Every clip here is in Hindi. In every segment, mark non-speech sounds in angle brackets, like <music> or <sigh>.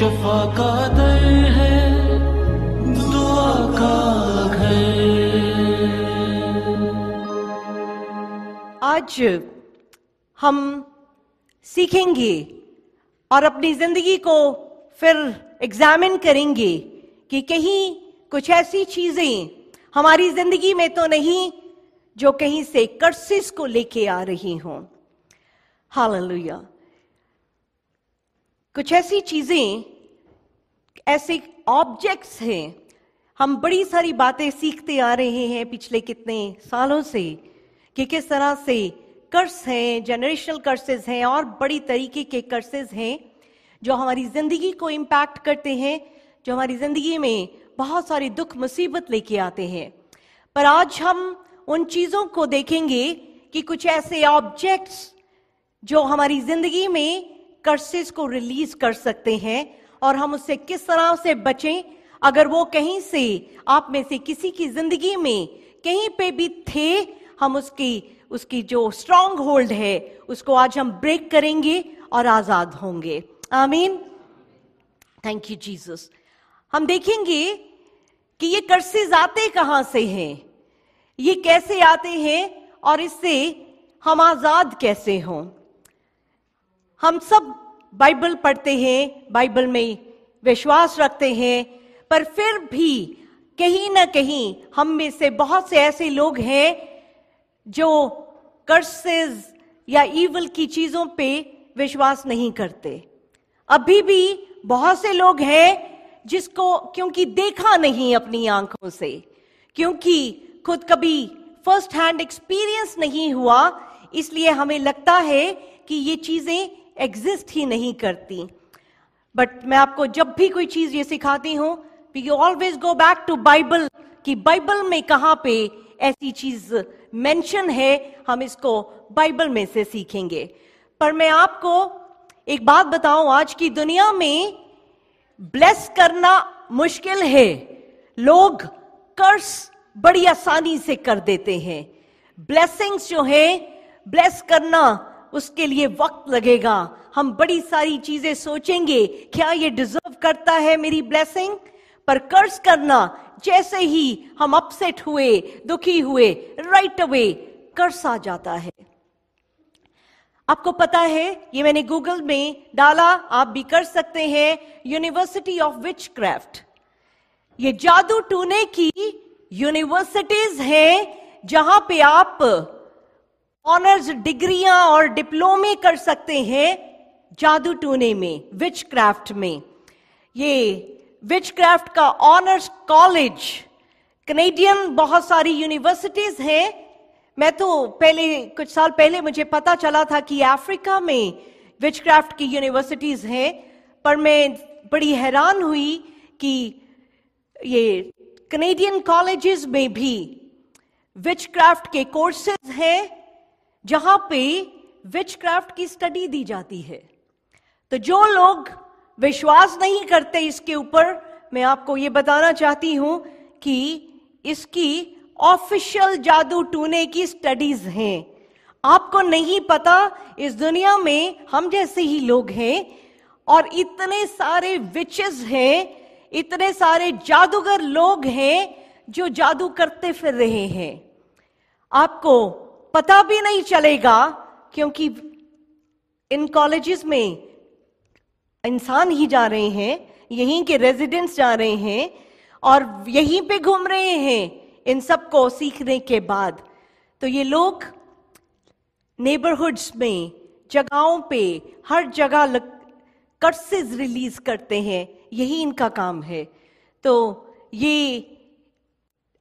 शफा का दर है दुआ का घर आज हम सीखेंगे और अपनी जिंदगी को फिर एग्जामिन करेंगे कि कहीं कुछ ऐसी चीजें हमारी जिंदगी में तो नहीं जो कहीं से कर्सिस को लेके आ रही हों हालेलुया कुछ ऐसी चीजें ऐसे ऑब्जेक्ट्स हैं हम बड़ी सारी बातें सीखते आ रहे हैं पिछले कितने सालों से कि किस तरह से कर्स हैं जनरेशनल कर्सेज हैं और बड़ी तरीके के कर्सेज हैं जो हमारी ज़िंदगी को इम्पैक्ट करते हैं जो हमारी ज़िंदगी में बहुत सारी दुख मुसीबत लेके आते हैं पर आज हम उन चीज़ों को देखेंगे कि कुछ ऐसे ऑब्जेक्ट्स जो हमारी ज़िंदगी में कर्सेज को रिलीज कर सकते हैं और हम उससे किस तरह से बचें अगर वो कहीं से आप में से किसी की जिंदगी में कहीं पे भी थे हम उसकी उसकी जो स्ट्रांग होल्ड है उसको आज हम ब्रेक करेंगे और आजाद होंगे आमीन थैंक यू जीसस हम देखेंगे कि ये कर्सेज आते कहां से हैं ये कैसे आते हैं और इससे हम आजाद कैसे हों हम सब बाइबल पढ़ते हैं बाइबल में विश्वास रखते हैं पर फिर भी कहीं ना कहीं हम में से बहुत से ऐसे लोग हैं जो कर्सेज या ईवल की चीज़ों पे विश्वास नहीं करते अभी भी बहुत से लोग हैं जिसको क्योंकि देखा नहीं अपनी आंखों से क्योंकि खुद कभी फर्स्ट हैंड एक्सपीरियंस नहीं हुआ इसलिए हमें लगता है कि ये चीज़ें एग्जिस्ट ही नहीं करती बट मैं आपको जब भी कोई चीज ये सिखाती हूं we always go back to Bible कि बाइबल में कहां पे ऐसी चीज मेंशन है हम इसको बाइबल में से सीखेंगे पर मैं आपको एक बात बताऊं आज की दुनिया में ब्लेस करना मुश्किल है लोग कर्स बड़ी आसानी से कर देते हैं ब्लेसिंग्स जो है ब्लेस करना उसके लिए वक्त लगेगा हम बड़ी सारी चीजें सोचेंगे क्या ये डिजर्व करता है मेरी ब्लेसिंग पर कर्ज करना जैसे ही हम अपसेट हुए दुखी हुए राइट अवे कर्ज आ जाता है आपको पता है ये मैंने गूगल में डाला आप भी कर सकते हैं यूनिवर्सिटी ऑफ विच क्राफ्ट ये जादू टूने की यूनिवर्सिटीज हैं जहां पे आप ऑनर्स डिग्रियां और डिप्लोमे कर सकते हैं जादू टूने में विच क्राफ्ट में ये विच क्राफ्ट का ऑनर्स कॉलेज कनेडियन बहुत सारी यूनिवर्सिटीज हैं मैं तो पहले कुछ साल पहले मुझे पता चला था कि अफ्रीका में विच क्राफ्ट की यूनिवर्सिटीज हैं पर मैं बड़ी हैरान हुई कि ये कनेडियन कॉलेजेस में भी विच क्राफ्ट के कोर्सेज हैं जहां पे विच क्राफ्ट की स्टडी दी जाती है तो जो लोग विश्वास नहीं करते इसके ऊपर मैं आपको ये बताना चाहती हूं कि इसकी ऑफिशियल जादू टूने की स्टडीज हैं आपको नहीं पता इस दुनिया में हम जैसे ही लोग हैं और इतने सारे विचेस हैं इतने सारे जादूगर लोग हैं जो जादू करते फिर रहे हैं आपको पता भी नहीं चलेगा क्योंकि इन कॉलेजेस में इंसान ही जा रहे हैं यहीं के रेजिडेंट्स जा रहे हैं और यहीं पे घूम रहे हैं इन सब को सीखने के बाद तो ये लोग नेबरहुड्स में जगहों पे हर जगह कर्सेज रिलीज करते हैं यही इनका काम है तो ये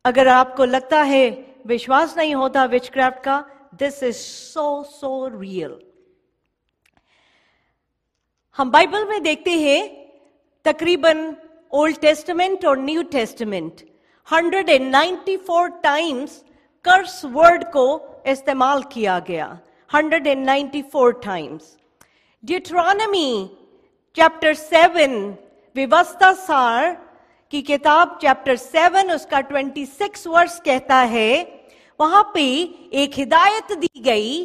अगर आपको लगता है विश्वास नहीं होता विचक्राफ्ट का this is so so real हम बाइबल में देखते हैं तकरीबन ओल्ड टेस्टमेंट और New Testament 194 times curse word को इस्तेमाल किया गया 194 टाइम्स डिट्रॉनमी चैप्टर सेवन विवस्था सार की किताब चैप्टर सेवन उसका ट्वेंटी सिक्स वर्ष कहता है वहां पे एक हिदायत दी गई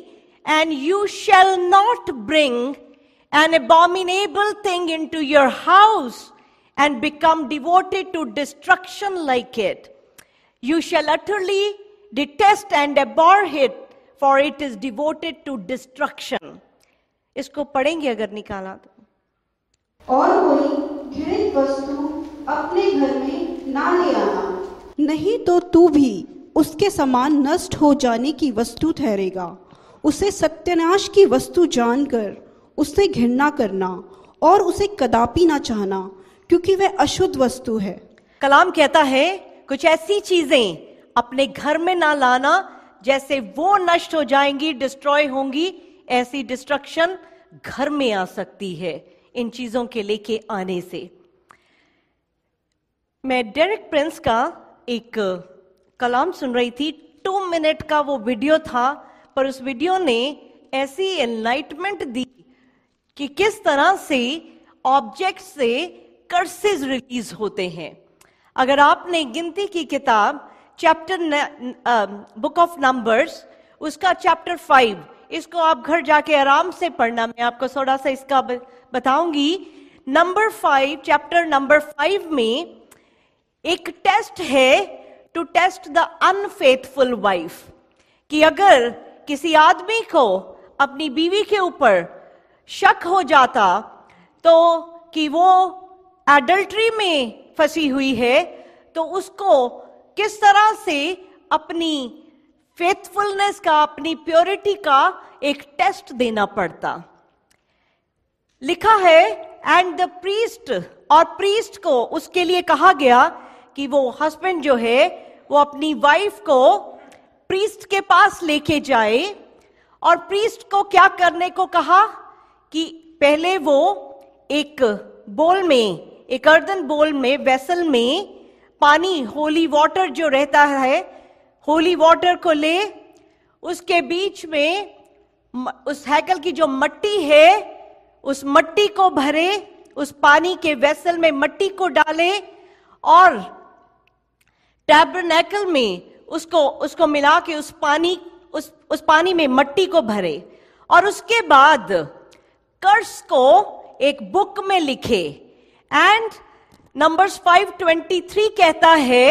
and you shall not bring an abominable thing into your house and become devoted to destruction like it you shall utterly detest and abhor it for it is devoted to destruction इसको पढ़ेंगे अगर निकाला तो और कोई घृणित वस्तु अपने घर में ना ले आना नहीं तो तू भी उसके समान नष्ट हो जाने की वस्तु ठहरेगा उसे सत्यनाश की वस्तु जानकर उससे घृणा करना और उसे कदापि ना चाहना क्योंकि वह अशुद्ध वस्तु है कलाम कहता है कुछ ऐसी चीजें अपने घर में ना लाना जैसे वो नष्ट हो जाएंगी डिस्ट्रॉय होंगी ऐसी डिस्ट्रक्शन घर में आ सकती है इन चीजों के लेके आने से मैं डेरिक प्रिंस का एक कलाम सुन रही थी टू मिनट का वो वीडियो था पर उस वीडियो ने ऐसी एनलाइटमेंट दी कि किस तरह से ऑब्जेक्ट से कर्सेज रिलीज होते हैं अगर आपने गिनती की किताब चैप्टर बुक ऑफ नंबर्स उसका चैप्टर फाइव इसको आप घर जाके आराम से पढ़ना मैं आपको थोड़ा सा इसका बताऊंगी number five chapter number five में एक टेस्ट है to test the unfaithful wife कि अगर किसी आदमी को अपनी बीवी के ऊपर शक हो जाता तो कि वो एडल्ट्री में फंसी हुई है तो उसको किस तरह से अपनी फेथफुलनेस का अपनी प्योरिटी का एक टेस्ट देना पड़ता लिखा है एंड द प्रीस्ट और प्रीस्ट को उसके लिए कहा गया कि वो हस्बैंड जो है वो अपनी वाइफ को प्रीस्ट के पास लेके जाए और प्रीस्ट को क्या करने को कहा कि पहले वो एक बोल में एक अर्दन बोल में वेसल में पानी होली वाटर जो रहता है होली वाटर को ले उसके बीच में उस हैकल की जो मट्टी है उस मट्टी को भरे उस पानी के वेसल में मट्टी को डाले और टैबरनेकल में उसको उसको मिला के उस पानी उस उस पानी में मट्टी को भरे और उसके बाद कर्स को एक बुक में लिखे एंड नंबर्स 523 कहता है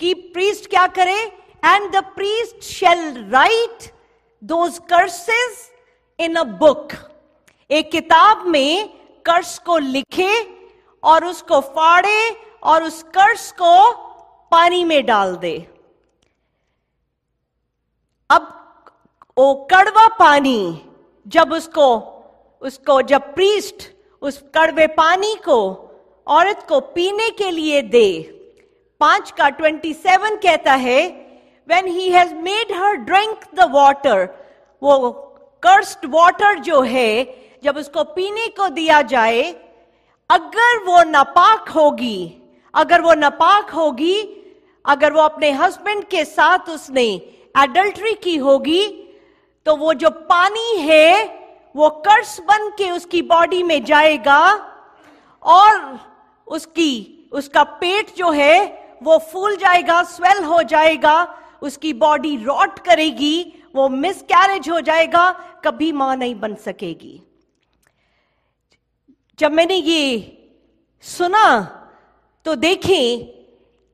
कि प्रीस्ट क्या करे and the priest shall write those curses in a book एक किताब में कर्स को लिखे और उसको फाड़े और उस कर्स को पानी में डाल दे अब वो कड़वा पानी जब उसको उसको जब प्रीस्ट उस कड़वे पानी को औरत को पीने के लिए दे पांच का ट्वेंटी सेवन कहता है when he has made her drink the water वो कर्स्ट वॉटर जो है जब उसको पीने को दिया जाए अगर वो नापाक होगी अगर वो नापाक होगी अगर वो अपने हस्बैंड के साथ उसने एडल्ट्री की होगी तो वो जो पानी है वो कर्स बन के उसकी बॉडी में जाएगा और उसकी उसका पेट जो है वो फूल जाएगा स्वेल हो जाएगा उसकी बॉडी रॉट करेगी वो मिस कैरेज हो जाएगा कभी मां नहीं बन सकेगी जब मैंने ये सुना तो देखें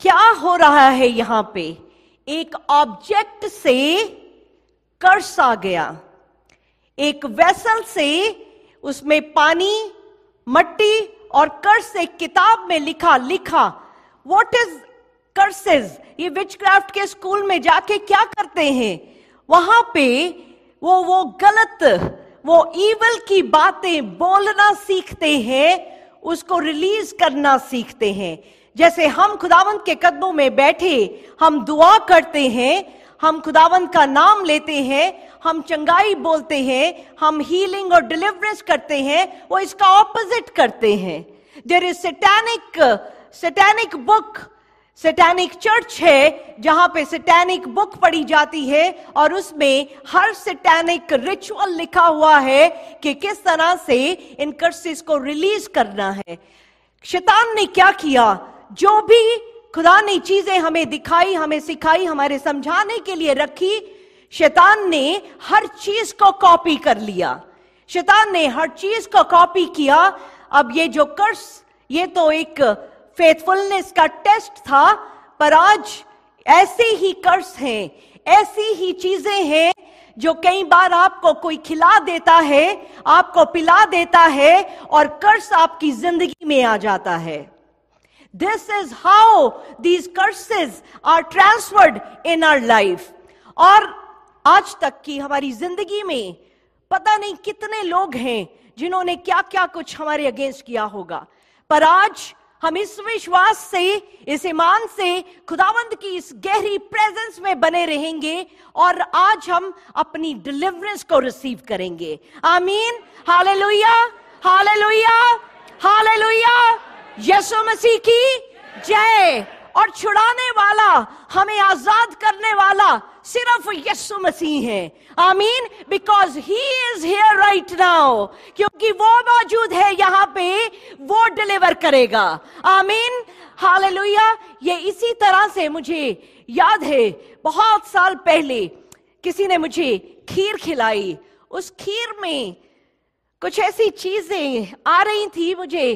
क्या हो रहा है यहां पे एक ऑब्जेक्ट से कर्स आ गया एक वेसल से उसमें पानी मट्टी और कर्स एक किताब में लिखा लिखा वॉट इज कर्सेज ये विच क्राफ्ट के स्कूल में जाके क्या करते हैं वहां पे वो वो गलत वो ईवल की बातें बोलना सीखते हैं उसको रिलीज करना सीखते हैं जैसे हम खुदावंत के कदमों में बैठे हम दुआ करते हैं हम खुदावंत का नाम लेते हैं हम चंगाई बोलते हैं हम हीलिंग और डिलीवरेंस करते हैं वो इसका ऑपोजिट करते हैं there is satanic satanic book satanic church है जहां पे सेटैनिक बुक पढ़ी जाती है और उसमें हर सेटैनिक रिचुअल लिखा हुआ है कि किस तरह से इन कर्सिस को रिलीज करना है शैतान ने क्या किया जो भी खुदा ने चीजें हमें दिखाई हमें सिखाई हमारे समझाने के लिए रखी शैतान ने हर चीज को कॉपी कर लिया शैतान ने हर चीज को कॉपी किया अब ये जो कर्स ये तो एक फेथफुलनेस का टेस्ट था पर आज ऐसे ही कर्स हैं ऐसी ही चीजें हैं जो कई बार आपको कोई खिला देता है आपको पिला देता है और कर्स आपकी जिंदगी में आ जाता है This is how these curses are transferred in our life. और आज तक की हमारी जिंदगी में पता नहीं कितने लोग हैं जिन्होंने क्या क्या कुछ हमारे अगेंस्ट किया होगा पर आज हम इस विश्वास से इस ईमान से खुदावंद की इस गहरी प्रेजेंस में बने रहेंगे और आज हम अपनी डिलीवरेंस को रिसीव करेंगे आमीन हालेलुया हालेलुया हालेलुया यसु मसीह की जय और छुड़ाने वाला हमें आजाद करने वाला सिर्फ यसु मसीह है आमीन because he is here right now क्योंकि वो मौजूद है यहां पे वो डिलीवर करेगा आमीन हालेलुया ये इसी तरह से मुझे याद है बहुत साल पहले किसी ने मुझे खीर खिलाई उस खीर में कुछ ऐसी चीजें आ रही थी मुझे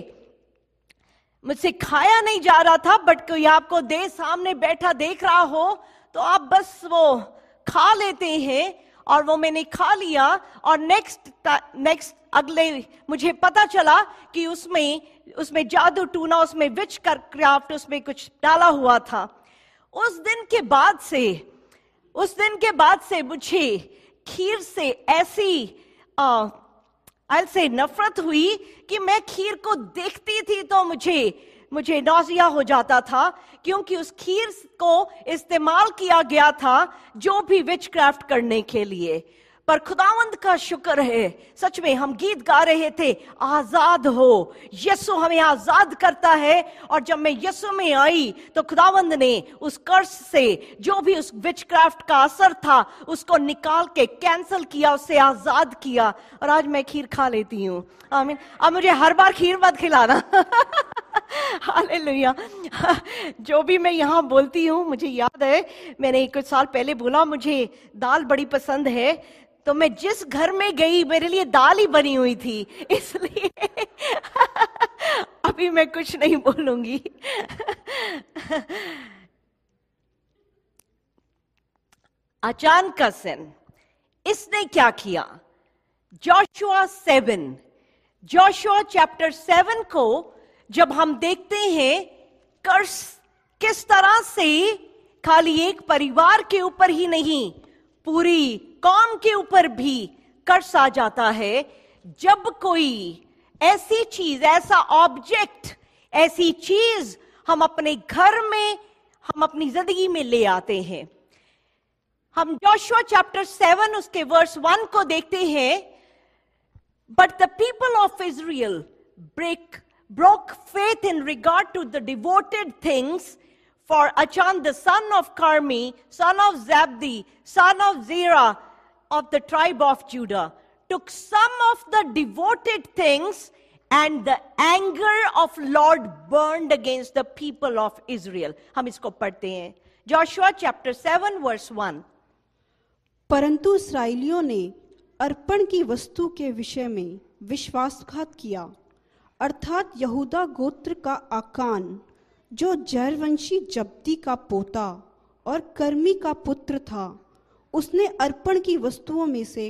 मुझसे खाया नहीं जा रहा था बट कोई आपको दे सामने बैठा देख रहा हो तो आप बस वो खा लेते हैं और वो मैंने खा लिया और नेक्स्ट नेक्स्ट अगले मुझे पता चला कि उसमें उसमें जादू टूना उसमें विच कर क्राफ्ट उसमें कुछ डाला हुआ था उस दिन के बाद से उस दिन के बाद से मुझे खीर से ऐसी आ, अल से नफरत हुई कि मैं खीर को देखती थी तो मुझे मुझे नौजिया हो जाता था क्योंकि उस खीर को इस्तेमाल किया गया था जो भी विच क्राफ्ट करने के लिए पर खुदावंद का शुक्र है सच में हम गीत गा रहे थे आजाद हो यसु हमें आजाद करता है और जब मैं यसु में आई तो खुदावंद ने उस कर्स से जो भी उस विचक्राफ्ट का असर था उसको निकाल के कैंसिल किया उससे आजाद किया और आज मैं खीर खा लेती हूँ आमीन अब मुझे हर बार खीर मत खिलाना <laughs> हालेलुया <laughs> <laughs> जो भी मैं यहाँ बोलती हूँ मुझे याद है मैंने कुछ साल पहले बोला मुझे दाल बड़ी पसंद है तो मैं जिस घर में गई मेरे लिए दाल ही बनी हुई थी इसलिए <laughs> अभी मैं कुछ नहीं बोलूंगी अचान का सिन इसने क्या किया Joshua seven Joshua chapter seven को जब हम देखते हैं कर्ज किस तरह से खाली एक परिवार के ऊपर ही नहीं पूरी कौम के ऊपर भी कर्ज आ जाता है जब कोई ऐसी चीज ऐसा ऑब्जेक्ट ऐसी चीज हम अपने घर में हम अपनी जिंदगी में ले आते हैं हम जोशुआ चैप्टर सेवन उसके वर्स वन को देखते हैं but the people of Israel break broke faith in regard to the devoted things for Achan, the son of Carmi, son of Zabdi, son of Zerah, of the tribe of Judah, took some of the devoted things, and the anger of Lord burned against the people of Israel. हम इसको पढ़ते हैं 7 verse 1 परंतु इसराइलियों ने अर्पण की वस्तु के विषय में विश्वासघात किया अर्थात यहूदा गोत्र का आकान जो जयवंशी जब्ती का पोता और कर्मी का पुत्र था उसने अर्पण की वस्तुओं में से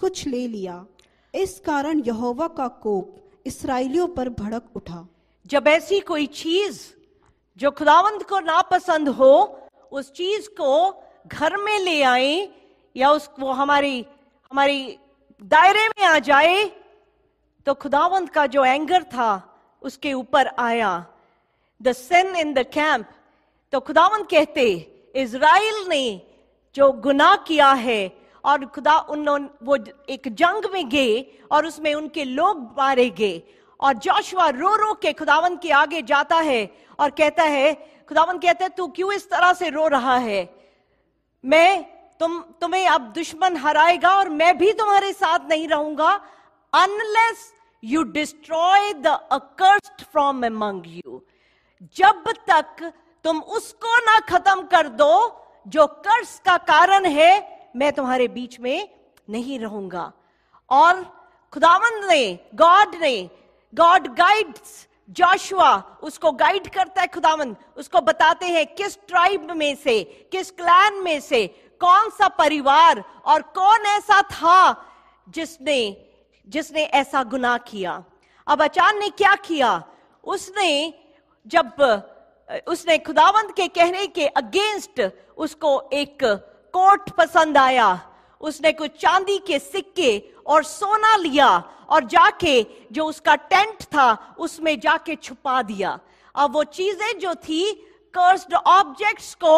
कुछ ले लिया इस कारण यहोवा का कोप इसराइलियों पर भड़क उठा जब ऐसी कोई चीज जो खुदावंद को नापसंद हो उस चीज को घर में ले आए या उसको हमारी हमारी दायरे में आ जाए तो खुदावंत का जो एंगर था उसके ऊपर आया the sin in the camp तो खुदावंत कहते इज़राइल ने जो गुनाह किया है और खुदा उन्होंने वो एक जंग में गए और उसमें उनके लोग मारे गए और जोशुआ रो रो के खुदावन के आगे जाता है और कहता है खुदावन कहता है तू क्यों इस तरह से रो रहा है मैं तुम तुम्हें अब दुश्मन हराएगा और मैं भी तुम्हारे साथ नहीं रहूंगा unless you destroy the accursed from among you जब तक तुम उसको ना खत्म कर दो जो कर्स का कारण है मैं तुम्हारे बीच में नहीं रहूंगा और खुदावंद ने गॉड ने गॉड गाइड्स जोशुआ उसको गाइड करता है खुदावन उसको बताते हैं किस ट्राइब में से किस क्लैन में से कौन सा परिवार और कौन ऐसा था जिसने जिसने ऐसा गुनाह किया अब अचान ने क्या किया उसने जब उसने खुदावंत के कहने के अगेंस्ट उसको एक कोट पसंद आया उसने कुछ चांदी के सिक्के और सोना लिया और जाके जो उसका टेंट था उसमें जाके छुपा दिया अब वो चीजें जो थी कर्स्ड ऑब्जेक्ट्स को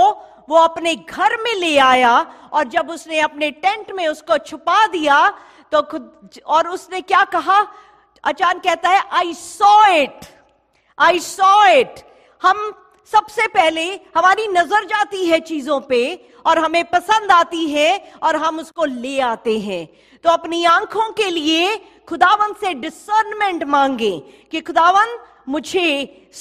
वो अपने घर में ले आया और जब उसने अपने टेंट में उसको छुपा दिया तो खुद और उसने क्या कहा अचान कहता है आई so it I so it हम सबसे पहले हमारी नजर जाती है चीजों पे और हमें पसंद आती है और हम उसको ले आते हैं तो अपनी आंखों के लिए खुदावन से डिसर्नमेंट मांगे कि खुदावन मुझे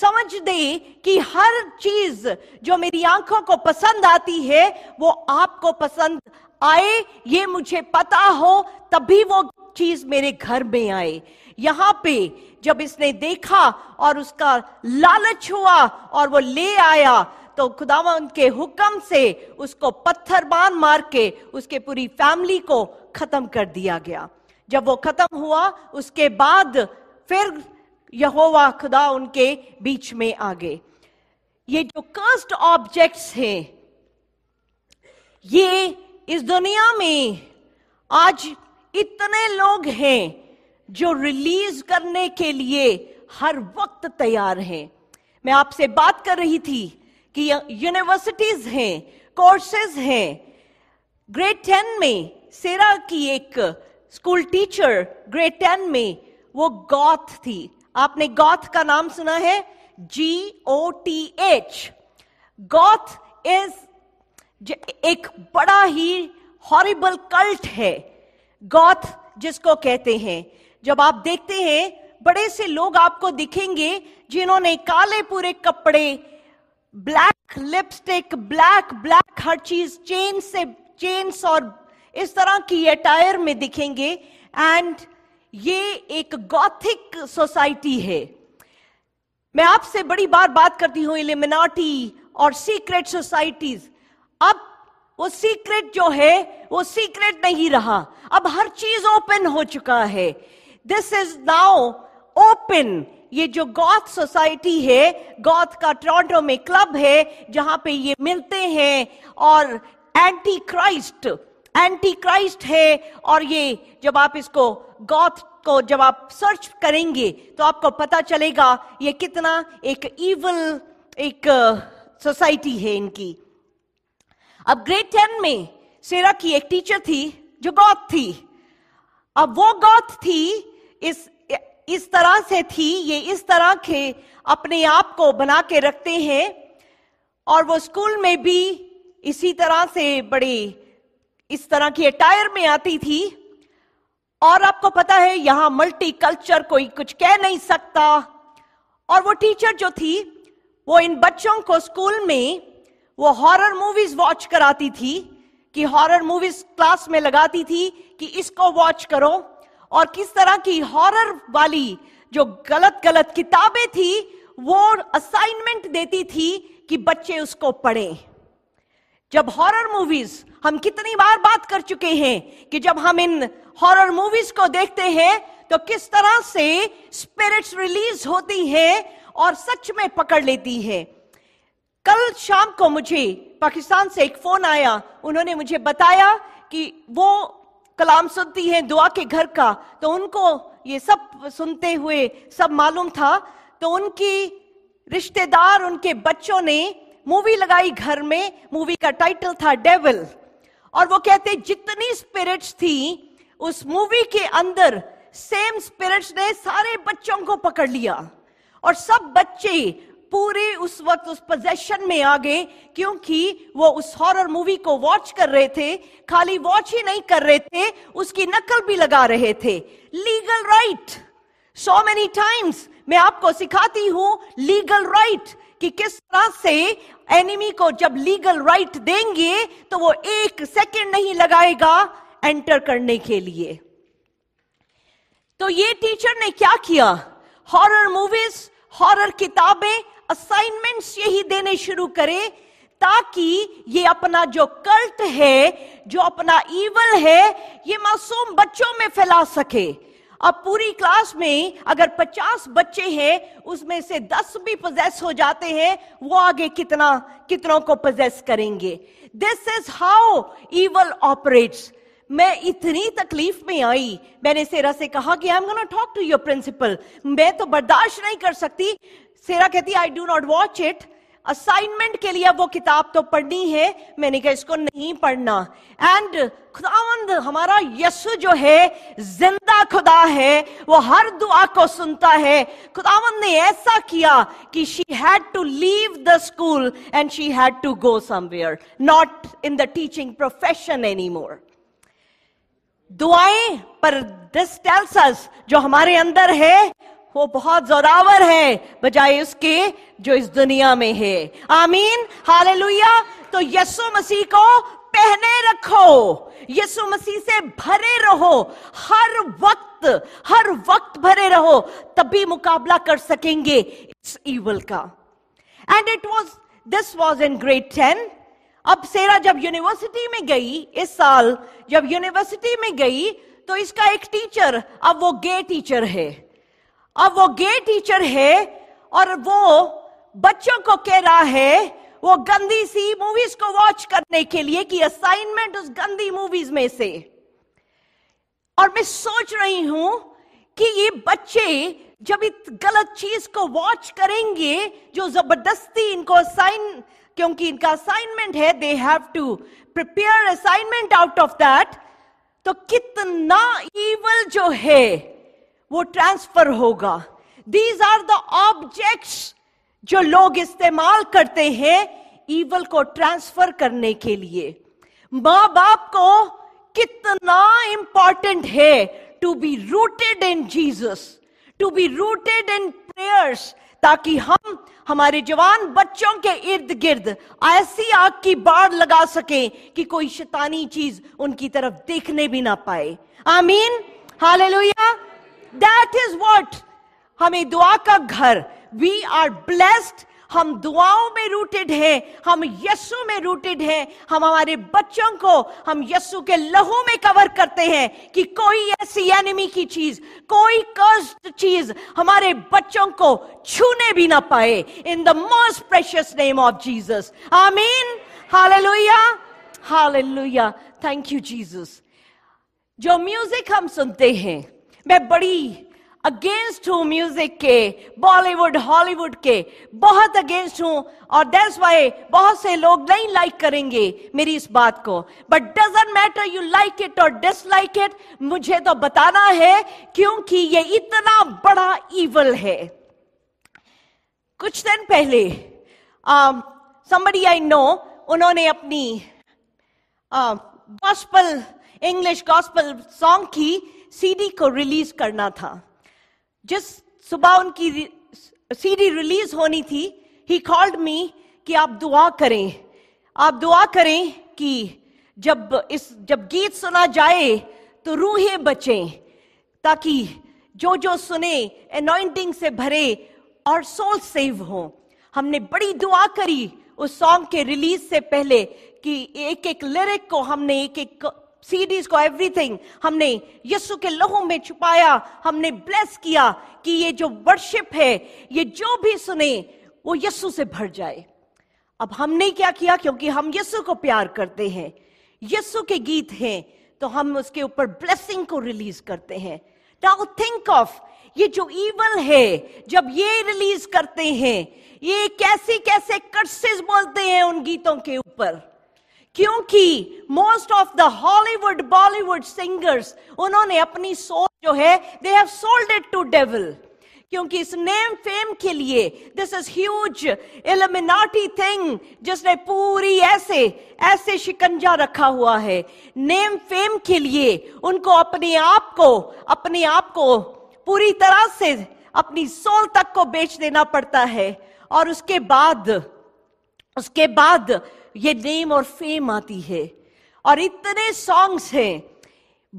समझ दे कि हर चीज जो मेरी आंखों को पसंद आती है वो आपको पसंद आए ये मुझे पता हो तभी वो चीज मेरे घर में आए यहां पे जब इसने देखा और उसका लालच हुआ और वो ले आया तो खुदावा उनके हुक्म से उसको पत्थर बांध मार के उसके पूरी फैमिली को खत्म कर दिया गया जब वो खत्म हुआ उसके बाद फिर यहोवा खुदा उनके बीच में आ गए ये जो कर्स्ट ऑब्जेक्ट्स हैं ये इस दुनिया में आज इतने लोग हैं जो रिलीज करने के लिए हर वक्त तैयार हैं मैं आपसे बात कर रही थी कि यूनिवर्सिटीज हैं कोर्सेज हैं ग्रेड टेन में सेरा की एक स्कूल टीचर ग्रेड टेन में वो गौथ थी आपने गौथ का नाम सुना है G O T H Goth is एक बड़ा ही हॉरिबल कल्ट है गौथ जिसको कहते हैं जब आप देखते हैं बड़े से लोग आपको दिखेंगे जिन्होंने काले पूरे कपड़े ब्लैक लिपस्टिक ब्लैक ब्लैक हर चीज चेन से चेन्स और इस तरह की अटायर में दिखेंगे एंड ये एक गौथिक सोसाइटी है मैं आपसे बड़ी बार बात करती हूं इलिमिनाटी और सीक्रेट सोसाइटीज अब वो सीक्रेट जो है वो सीक्रेट नहीं रहा अब हर चीज ओपन हो चुका है दिस इज नाउ ओपन ये जो गौथ सोसाइटी है गौथ का टोरंटो में क्लब है जहां पे ये मिलते हैं और एंटी क्राइस्ट एंटी क्राइस्ट है और ये जब आप इसको गौथ को जब आप सर्च करेंगे तो आपको पता चलेगा ये कितना एक ईवल एक सोसाइटी uh, है इनकी अब ग्रेड टेन में सेरा की एक टीचर थी जो गौत थी अब वो गौत थी इस इस तरह से थी ये इस तरह के अपने आप को बना के रखते हैं और वो स्कूल में भी इसी तरह से बड़ी इस तरह की अटायर में आती थी और आपको पता है यहां मल्टी कल्चर कोई कुछ कह नहीं सकता और वो टीचर जो थी वो इन बच्चों को स्कूल में वो हॉरर मूवीज वॉच कराती थी कि हॉरर मूवीज क्लास में लगाती थी कि इसको वॉच करो और किस तरह की हॉरर वाली जो गलत गलत किताबें थी वो असाइनमेंट देती थी कि बच्चे उसको पढ़ें जब हॉरर मूवीज हम कितनी बार बात कर चुके हैं कि जब हम इन हॉरर मूवीज को देखते हैं तो किस तरह से स्पिरिट्स रिलीज होती है और सच में पकड़ लेती है कल शाम को मुझे पाकिस्तान से एक फोन आया उन्होंने मुझे बताया कि वो कलाम सुनती हैं दुआ के घर का तो उनको ये सब सुनते हुए सब मालूम था तो उनकी रिश्तेदार उनके बच्चों ने मूवी लगाई घर में मूवी का टाइटल था डेविल और वो कहते जितनी स्पिरिट्स थी उस मूवी के अंदर सेम स्पिरिट्स ने सारे बच्चों को पकड़ लिया और सब बच्चे पूरे उस वक्त उस पोजेशन में आ गए क्योंकि वो उस हॉरर मूवी को वॉच कर रहे थे खाली वॉच ही नहीं कर रहे थे उसकी नकल भी लगा रहे थे legal right so many times मैं आपको सिखाती हूं लीगल राइट कि किस तरह से एनिमी को जब लीगल राइट देंगे तो वो एक सेकेंड नहीं लगाएगा एंटर करने के लिए तो ये टीचर ने क्या किया हॉरर मूवीज हॉरर किताबें असाइनमेंट्स यही देने शुरू करे ताकि ये अपना जो कल्ट है जो अपना ईवल है ये मासूम बच्चों में फैला सके अब पूरी क्लास में अगर 50 बच्चे हैं उसमें से 10 भी पोजेस हो जाते हैं वो आगे कितना कितनों को पोजेस करेंगे this is how evil operates मैं इतनी तकलीफ में आई मैंने सेरा से कहा कि I am gonna talk to your principal मैं तो बर्दाश्त नहीं कर सकती सेरा कहती I do not watch it assignment के लिए वो किताब तो पढ़नी है मैंने कहा इसको नहीं पढ़ना एंड खुदावंद हमारा यसु जो है जिंदा खुदा है वो हर दुआ को सुनता है खुदावंद ने ऐसा किया कि she had to leave the school and she had to go somewhere not in the teaching profession any more दुआएं पर दिस टेल्स अस जो हमारे अंदर है वो बहुत जोरावर है बजाय उसके जो इस दुनिया में है आमीन हालेलुया तो यसु मसीह को पहने रखो यसु मसीह से भरे रहो हर वक्त हर वक्त भरे रहो तभी मुकाबला कर सकेंगे इस ईवल का and it was this was in great ten अब सेरा जब यूनिवर्सिटी में गई इस साल जब यूनिवर्सिटी में गई तो इसका एक टीचर अब वो गे टीचर है और वो गे टीचर है और वो बच्चों को कह रहा है वो गंदी सी मूवीज को वॉच करने के लिए कि असाइनमेंट उस गंदी मूवीज में से और मैं सोच रही हूं कि ये बच्चे जब इस गलत चीज को वॉच करेंगे जो जबरदस्ती इनको असाइन क्योंकि इनका असाइनमेंट है they have to prepare assignment out of that तो कितना ईवल जो है वो ट्रांसफर होगा दीज आर द ऑब्जेक्ट्स जो लोग इस्तेमाल करते हैं ईवल को ट्रांसफर करने के लिए माँ बाप को कितना इंपॉर्टेंट है to be rooted in Jesus to be rooted in prayers ताकि हम हमारे जवान बच्चों के इर्द गिर्द ऐसी आग की बाढ़ लगा सके कि कोई शैतानी चीज उनकी तरफ देखने भी ना पाए आमीन हालेलुया दैट इज वॉट हमें दुआ का घर वी आर ब्लेस्ड हम दुआओं में रूटेड हैं हम यस्सु में रूटेड हैं हम हमारे बच्चों को हम यस्सु के लहू में कवर करते हैं कि कोई ऐसी एनिमी की चीज कोई कर्स्ट चीज हमारे बच्चों को छूने भी ना पाए in the most precious name of Jesus आमीन hallelujah hallelujah thank you Jesus जो म्यूजिक हम सुनते हैं मैं बड़ी अगेंस्ट हूं म्यूजिक के बॉलीवुड हॉलीवुड के बहुत अगेंस्ट हूं और दैट्स वाई बहुत से लोग नहीं लाइक करेंगे मेरी इस बात को but doesn't matter you like it और डिसलाइक इट मुझे तो बताना है क्योंकि ये इतना बड़ा इवल है कुछ दिन पहले समी आई नो उन्होंने अपनी गॉस्पल इंग्लिश गॉस्पल सॉन्ग की सीडी को रिलीज करना था जिस सुबह उनकी सीडी रिलीज होनी थी ही कॉल्ड मी कि आप दुआ करें आप दुआ करें कि जब इस जब गीत सुना जाए तो रूहें बचें ताकि जो जो सुने एनॉइंटिंग से भरे और सोल सेव हो हमने बड़ी दुआ करी उस सॉन्ग के रिलीज से पहले कि एक एक लिरिक को हमने एक एक सीडीज को एवरीथिंग हमने यीशु के लहू में छुपाया हमने ब्लेस किया कि ये जो वर्शिप है ये जो भी सुने वो यीशु से भर जाए अब हमने क्या किया क्योंकि हम यीशु को प्यार करते हैं यीशु के गीत हैं तो हम उसके ऊपर ब्लेसिंग को रिलीज करते हैं नाउ थिंक ऑफ ये जो ईवल है जब ये रिलीज करते हैं ये कैसे कैसे कर्सेस बोलते हैं उन गीतों के ऊपर क्योंकि most of the Hollywood Bollywood singers उन्होंने अपनी सोल जो है they have sold it to devil क्योंकि इस नेम फेम के लिए this is huge Illuminati thing जिसने पूरी ऐसे ऐसे शिकंजा रखा हुआ है नेम फेम के लिए उनको अपने आप को अपने आप को पूरी तरह से अपनी सोल तक को बेच देना पड़ता है और उसके बाद उसके बाद ये नेम और फेम आती है और इतने सॉन्ग्स हैं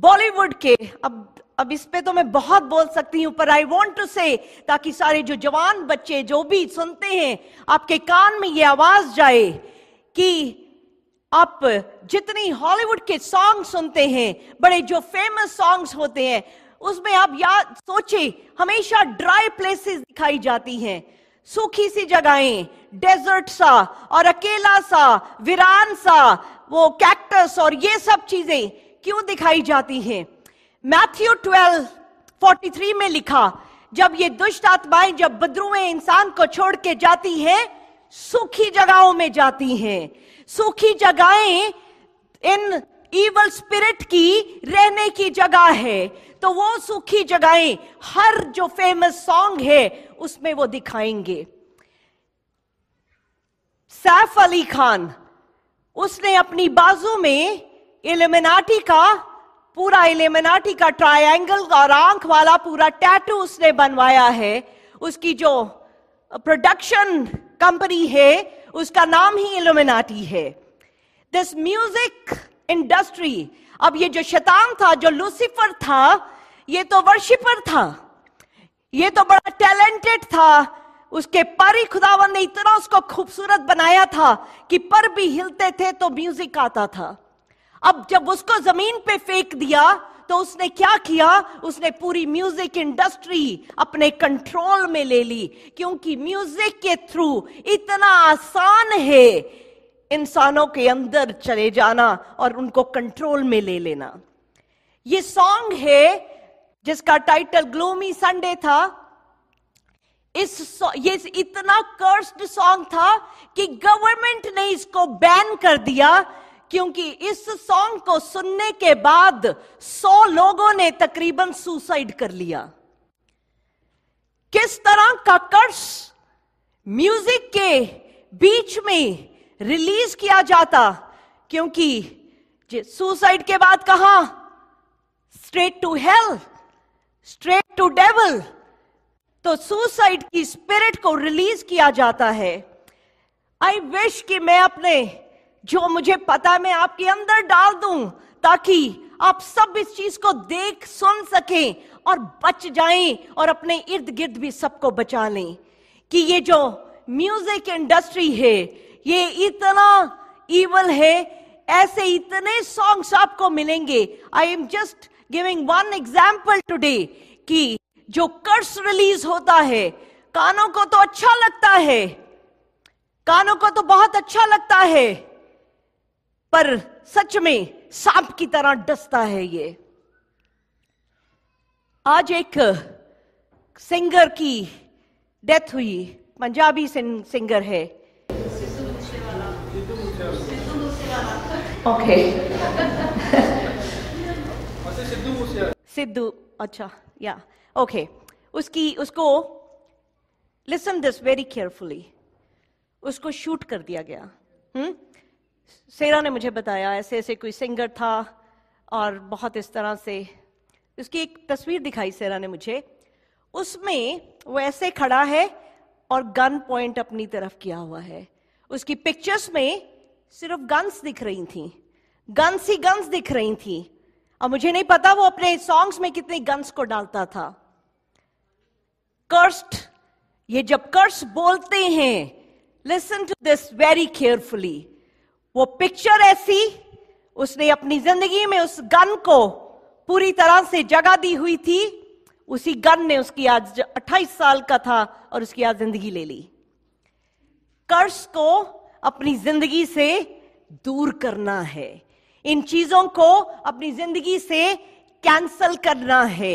बॉलीवुड के अब अब इस पे तो मैं बहुत बोल सकती हूं पर आई वॉन्ट टू से ताकि सारे जो जवान बच्चे जो भी सुनते हैं आपके कान में ये आवाज जाए कि आप जितनी हॉलीवुड के सॉन्ग सुनते हैं बड़े जो फेमस सॉन्ग्स होते हैं उसमें आप याद सोचे हमेशा ड्राई प्लेसेस दिखाई जाती हैं सूखी सी जगहें डेजर्ट सा और अकेला सा वीरान सा वो कैक्टस और ये सब चीजें क्यों दिखाई जाती हैं मैथ्यू 12 43 में लिखा जब ये दुष्ट आत्माएं जब बद्रुए इंसान को छोड़ के जाती हैं सूखी जगहों में जाती हैं सूखी जगहें इन ईवल स्पिरिट की रहने की जगह है तो वो सूखी जगहें हर जो फेमस सॉन्ग है उसमें वो दिखाएंगे सैफ अली खान उसने अपनी बाजू में एलिमिनाटी का पूरा एलिमिनाटी का ट्रायंगल और आंख वाला पूरा टैटू उसने बनवाया है उसकी जो प्रोडक्शन कंपनी है उसका नाम ही एलिमिनाटी है दिस म्यूजिक इंडस्ट्री अब ये जो शैतान था जो लूसीफर था ये तो वर्शिपर था ये तो बड़ा टैलेंटेड था उसके पर ही खुदावन ने इतना उसको खूबसूरत बनाया था कि पर भी हिलते थे तो म्यूजिक आता था अब जब उसको जमीन पे फेंक दिया तो उसने क्या किया उसने पूरी म्यूजिक इंडस्ट्री अपने कंट्रोल में ले ली क्योंकि म्यूजिक के थ्रू इतना आसान है इंसानों के अंदर चले जाना और उनको कंट्रोल में ले लेना ये सॉन्ग है जिसका टाइटल ग्लोमी संडे था इस ये इतना कर्स्ड सॉन्ग था कि गवर्नमेंट ने इसको बैन कर दिया क्योंकि इस सॉन्ग को सुनने के बाद सौ लोगों ने तकरीबन सुसाइड कर लिया किस तरह का कर्स म्यूजिक के बीच में रिलीज किया जाता क्योंकि सुसाइड के बाद कहा straight to hell straight to devil तो सुसाइड की स्पिरिट को रिलीज किया जाता है आई विश कि मैं अपने जो मुझे पता मैं आपके अंदर डाल दूं ताकि आप सब इस चीज को देख सुन सकें और बच जाएं और अपने इर्द गिर्द भी सबको बचा लें कि ये जो म्यूजिक इंडस्ट्री है ये इतना इवल है ऐसे इतने सॉन्ग्स आपको मिलेंगे I am just giving one example today कि जो कर्स रिलीज होता है कानों को तो अच्छा लगता है कानों को तो बहुत अच्छा लगता है पर सच में सांप की तरह डसता है ये आज एक सिंगर की डेथ हुई पंजाबी सिंगर है ओके <laughs> सिद्धू अच्छा या ओके उसकी उसको लिसन दिस वेरी केयरफुली उसको शूट कर दिया गया हम्म सेरा ने मुझे बताया ऐसे ऐसे कोई सिंगर था और बहुत इस तरह से उसकी एक तस्वीर दिखाई सेरा ने मुझे उसमें वो ऐसे खड़ा है और गन पॉइंट अपनी तरफ किया हुआ है उसकी पिक्चर्स में सिर्फ गन्स दिख रही थी गन्स ही गन्स दिख रही थी और मुझे नहीं पता वो अपने सॉन्ग्स में कितने गन्स को डालता था कर्स्ट ये जब कर्स बोलते हैं listen to this very carefully वो पिक्चर ऐसी उसने अपनी जिंदगी में उस गन को पूरी तरह से जगह दी हुई थी उसी गन ने उसकी आज 28 साल का था और उसकी आज जिंदगी ले ली कर्स को अपनी जिंदगी से दूर करना है इन चीजों को अपनी जिंदगी से कैंसल करना है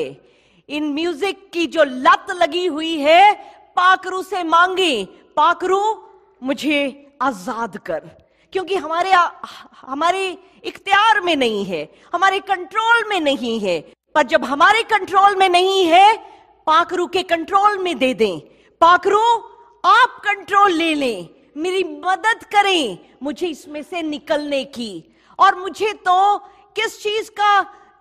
इन म्यूजिक की जो लत लगी हुई है पाकरू से मांगी पाकरू मुझे आजाद कर क्योंकि हमारे हमारे इख्तियार में नहीं है हमारे कंट्रोल में नहीं है पर जब हमारे कंट्रोल में नहीं है पाकरू के कंट्रोल में दे दें पाकरू आप कंट्रोल ले लें मेरी मदद करें मुझे इसमें से निकलने की और मुझे तो किस चीज का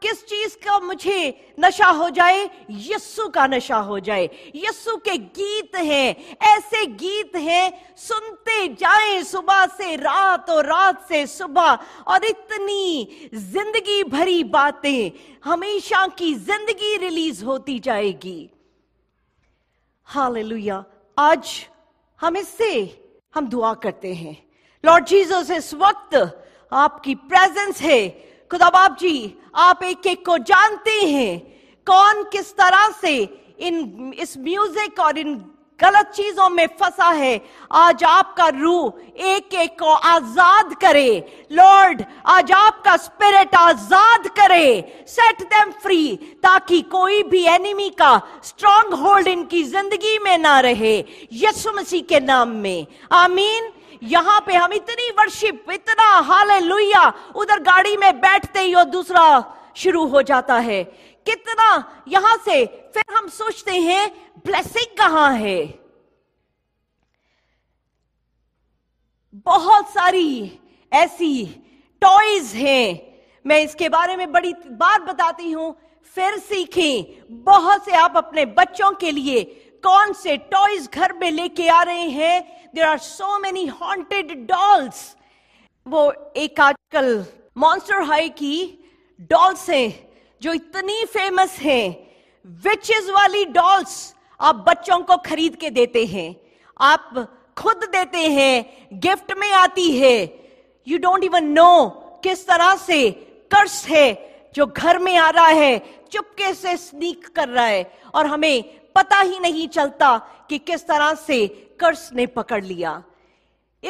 किस चीज का मुझे नशा हो जाए यस्सु का नशा हो जाए यस्सु के गीत हैं ऐसे गीत हैं सुनते जाएं सुबह से रात और रात से सुबह और इतनी जिंदगी भरी बातें हमेशा की जिंदगी रिलीज होती जाएगी हाल आज हम इससे हम दुआ करते हैं लॉर्ड जीसस इस वक्त आपकी प्रेजेंस है खुदाबाप जी आप एक एक को जानते हैं कौन किस तरह से इन इस म्यूजिक और इन गलत चीजों में फंसा है आज आपका रूह एक एक को आजाद करे लॉर्ड आज आपका स्पिरिट आजाद करे सेट देम फ्री ताकि कोई भी एनिमी का स्ट्रांग होल्ड इनकी जिंदगी में ना रहे यीशु मसीह के नाम में आमीन यहां पे हम इतनी वर्शिप इतना हाले उधर गाड़ी में बैठते ही और दूसरा शुरू हो जाता है कितना यहां से फिर हम सोचते हैं ब्लेसिंग कहां है बहुत सारी ऐसी टॉयज हैं मैं इसके बारे में बड़ी बार बताती हूं फिर सीखें बहुत से आप अपने बच्चों के लिए कौन से टॉयज घर में लेके आ रहे हैं there are so many haunted dolls वो एक आजकल मॉन्स्टर हाई की डॉल्स हैं जो इतनी फेमस हैं विचेस वाली डॉल्स आप बच्चों को खरीद के देते हैं आप खुद देते हैं गिफ्ट में आती है यू डोंट इवन नो किस तरह से कर्स है जो घर में आ रहा है चुपके से स्नीक कर रहा है और हमें पता ही नहीं चलता कि किस तरह से कर्स ने पकड़ लिया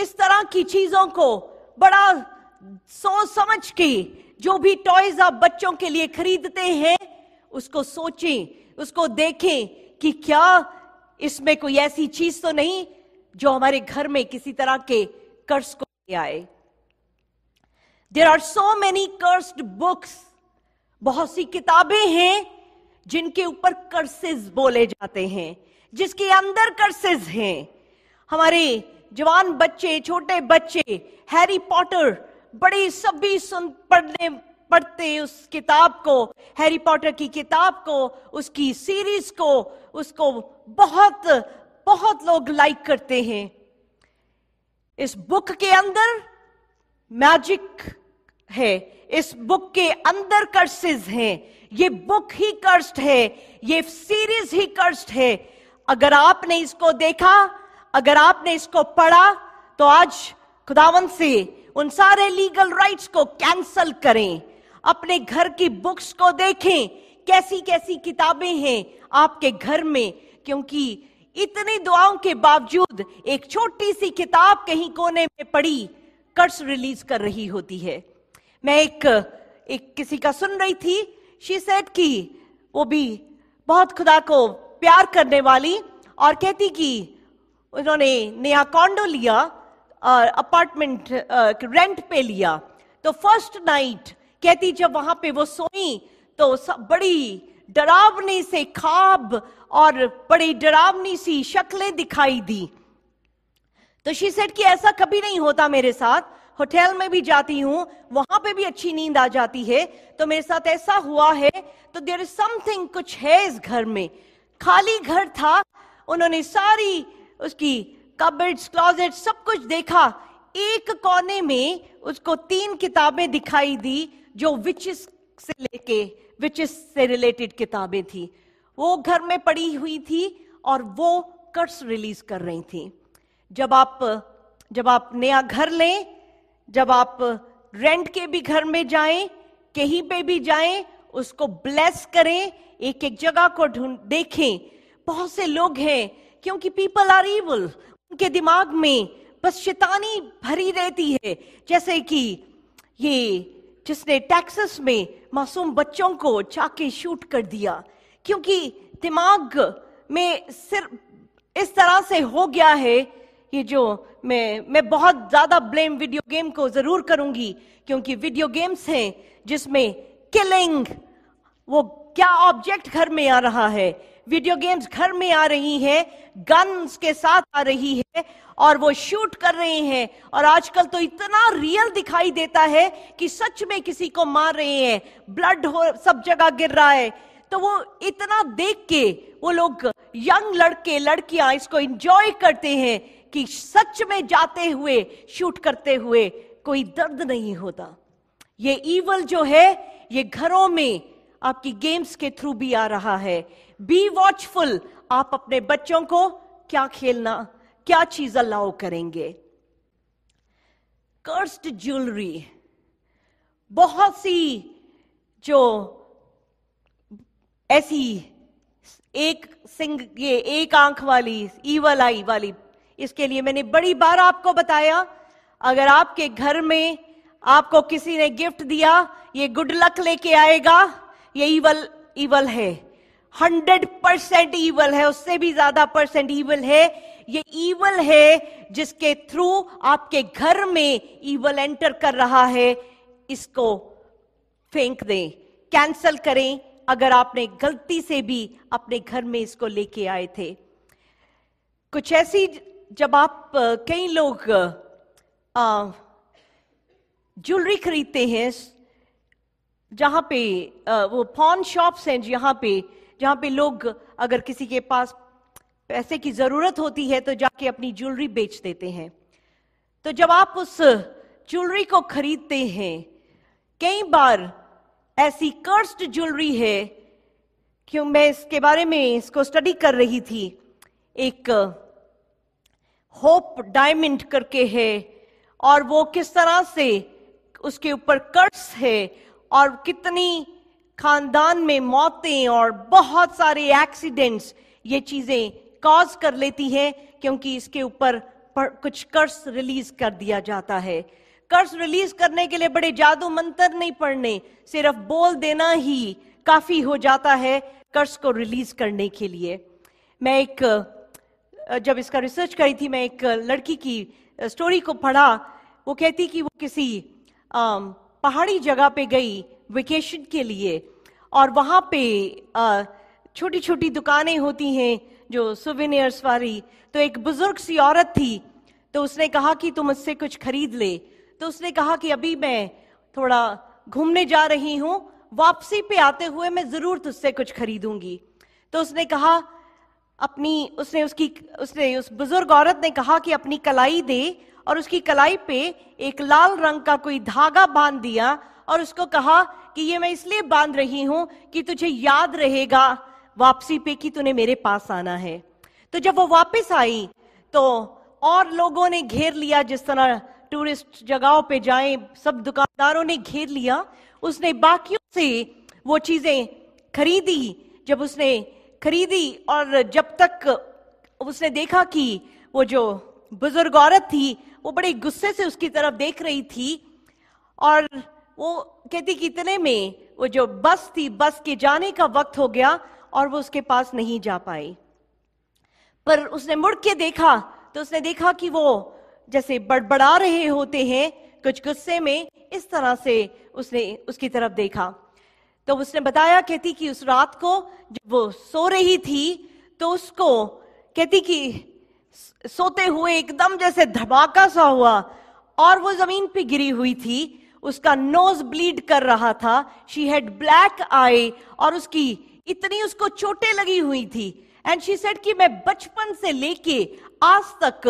इस तरह की चीजों को बड़ा सोच समझ के जो भी टॉयज आप बच्चों के लिए खरीदते हैं उसको सोचें उसको देखें कि क्या इसमें कोई ऐसी चीज तो नहीं जो हमारे घर में किसी तरह के कर्ज को ले आए there are so many cursed books बहुत सी किताबें हैं जिनके ऊपर कर्सेज बोले जाते हैं जिसके अंदर कर्सेज हैं हमारे जवान बच्चे छोटे बच्चे हैरी पॉटर बड़े सभी सुन पढ़ने पढ़ते उस किताब को हैरी पॉटर की किताब को उसकी सीरीज को उसको बहुत बहुत लोग लाइक करते हैं इस बुक के अंदर मैजिक है इस बुक के अंदर कर्सेज हैं ये बुक ही कर्स्ट है ये सीरीज ही कर्स्ट है अगर आपने इसको देखा अगर आपने इसको पढ़ा तो आज खुदावन से उन सारे लीगल राइट्स को कैंसल करें अपने घर की बुक्स को देखें कैसी कैसी किताबें हैं आपके घर में क्योंकि इतनी दुआओं के बावजूद एक छोटी सी किताब कहीं कोने में पड़ी कर्स रिलीज कर रही होती है मैं एक एक किसी का सुन रही थी शी सेट की वो भी बहुत खुदा को प्यार करने वाली और कहती कि उन्होंने नया कॉन्डो लिया और अपार्टमेंट रेंट पे लिया तो फर्स्ट नाइट कहती जब वहां पे वो सोई तो सब बड़ी डरावनी से खाब और बड़ी डरावनी सी शक्लें दिखाई दी तो शी सेट कि ऐसा कभी नहीं होता मेरे साथ होटल में भी जाती हूँ वहां पे भी अच्छी नींद आ जाती है तो मेरे साथ ऐसा हुआ है तो देर इज समथिंग कुछ है इस घर में खाली घर था उन्होंने सारी उसकी कबर्ड क्लॉजेट सब कुछ देखा एक कोने में उसको तीन किताबें दिखाई दी जो विचिस से लेके विचिस से रिलेटेड किताबें थी वो घर में पड़ी हुई थी और वो कर्स रिलीज कर रही थी जब आप जब आप नया घर लें जब आप रेंट के भी घर में जाएं कहीं पे भी जाएं उसको ब्लेस करें एक एक जगह को ढूंढ देखें बहुत से लोग हैं क्योंकि पीपल आर इवल उनके दिमाग में बस शैतानी भरी रहती है जैसे कि ये जिसने टैक्सस में मासूम बच्चों को चाके शूट कर दिया क्योंकि दिमाग में सिर्फ इस तरह से हो गया है ये जो मैं मैं बहुत ज्यादा ब्लेम वीडियो गेम को जरूर करूंगी क्योंकि वीडियो गेम्स हैं जिसमें किलिंग वो क्या ऑब्जेक्ट घर में आ रहा है वीडियो गेम्स घर में आ रही है गन्स के साथ आ रही है और वो शूट कर रहे हैं और आजकल तो इतना रियल दिखाई देता है कि सच में किसी को मार रहे हैं ब्लड हो सब जगह गिर रहा है तो वो इतना देख के वो लोग यंग लड़के लड़कियां इसको एंजॉय करते हैं कि सच में जाते हुए शूट करते हुए कोई दर्द नहीं होता ये ईवल जो है ये घरों में आपकी गेम्स के थ्रू भी आ रहा है बी वॉचफुल आप अपने बच्चों को क्या खेलना क्या चीज अलाउ करेंगे कर्स्ट ज्वेलरी बहुत सी जो ऐसी एक सिंग ये एक आंख वाली ईवल आई वाली इसके लिए मैंने बड़ी बार आपको बताया अगर आपके घर में आपको किसी ने गिफ्ट दिया ये गुड लक लेके आएगा ये इवल इवल है हंड्रेड परसेंट ईवल है उससे भी ज्यादा परसेंट ईवल है ये ईवल है जिसके थ्रू आपके घर में ईवल एंटर कर रहा है इसको फेंक दें कैंसल करें अगर आपने गलती से भी अपने घर में इसको लेके आए थे कुछ ऐसी जब आप कई लोग ज्वेलरी खरीदते हैं जहां पे वो फॉन शॉप्स हैं जहां पे जहां पे लोग अगर किसी के पास पैसे की जरूरत होती है तो जाके अपनी ज्वेलरी बेच देते हैं तो जब आप उस ज्वेलरी को खरीदते हैं कई बार ऐसी कर्स्ट ज्वेलरी है क्यों मैं इसके बारे में इसको स्टडी कर रही थी एक होप डायमंड करके है और वो किस तरह से उसके ऊपर कर्ज है और कितनी खानदान में मौतें और बहुत सारे एक्सीडेंट्स ये चीजें कॉज कर लेती है क्योंकि इसके ऊपर कुछ कर्ज रिलीज कर दिया जाता है कर्ज रिलीज करने के लिए बड़े जादू मंत्र नहीं पढ़ने सिर्फ बोल देना ही काफी हो जाता है कर्ज को रिलीज करने के लिए मैं एक जब इसका रिसर्च करी थी मैं एक लड़की की स्टोरी को पढ़ा वो कहती कि वो किसी पहाड़ी जगह पे गई वेकेशन के लिए और वहाँ पे छोटी छोटी दुकानें होती हैं जो सुविनियर्स वाली तो एक बुजुर्ग सी औरत थी तो उसने कहा कि तुम उससे कुछ खरीद ले तो उसने कहा कि अभी मैं थोड़ा घूमने जा रही हूँ वापसी पे आते हुए मैं जरूर तुझसे कुछ खरीदूंगी तो उसने कहा अपनी उसने उसकी उसने उस बुजुर्ग औरत ने कहा कि अपनी कलाई दे और उसकी कलाई पे एक लाल रंग का कोई धागा बांध दिया और उसको कहा कि ये मैं इसलिए बांध रही हूं कि तुझे याद रहेगा वापसी पे कि तूने मेरे पास आना है तो जब वो वापस आई तो और लोगों ने घेर लिया जिस तरह टूरिस्ट जगहों पे जाए सब दुकानदारों ने घेर लिया उसने बाकियों से वो चीजें खरीदी जब उसने खरीदी और जब तक उसने देखा कि वो जो बुजुर्ग औरत थी वो बड़े गुस्से से उसकी तरफ देख रही थी और वो कहती कि इतने में वो जो बस थी बस के जाने का वक्त हो गया और वो उसके पास नहीं जा पाई पर उसने मुड़ के देखा तो उसने देखा कि वो जैसे बड़बड़ा रहे होते हैं कुछ गुस्से में इस तरह से उसने उसकी तरफ देखा तो उसने बताया कहती कि उस रात को जब वो सो रही थी तो उसको कहती कि सोते हुए एकदम जैसे धमाका सा हुआ और वो जमीन पे गिरी हुई थी उसका नोज ब्लीड कर रहा था शी हैड ब्लैक आई और उसकी इतनी उसको चोटें लगी हुई थी एंड शी सेड कि मैं बचपन से लेके आज तक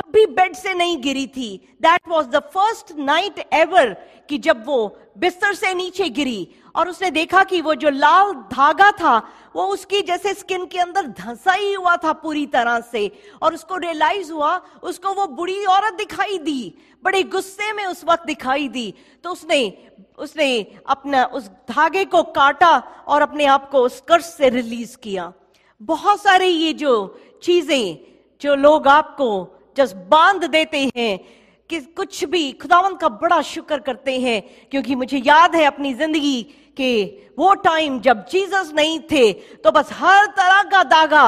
कभी बेड से नहीं गिरी थी that was the first night ever कि जब वो बिस्तर से नीचे गिरी और उसने देखा कि वो जो लाल धागा था वो उसकी जैसे स्किन के अंदर धंसा ही हुआ था पूरी तरह से और उसको रियलाइज हुआ उसको वो बुरी औरत दिखाई दी बड़े गुस्से में उस वक्त दिखाई दी तो उसने उसने अपना उस धागे को काटा और अपने आप को उस कर्ज से रिलीज किया बहुत सारे ये जो चीजें जो लोग आपको जस बांध देते हैं कि कुछ भी खुदावंत का बड़ा शुक्र करते हैं क्योंकि मुझे याद है अपनी जिंदगी कि वो टाइम जब जीसस नहीं थे तो बस हर तरह का दागा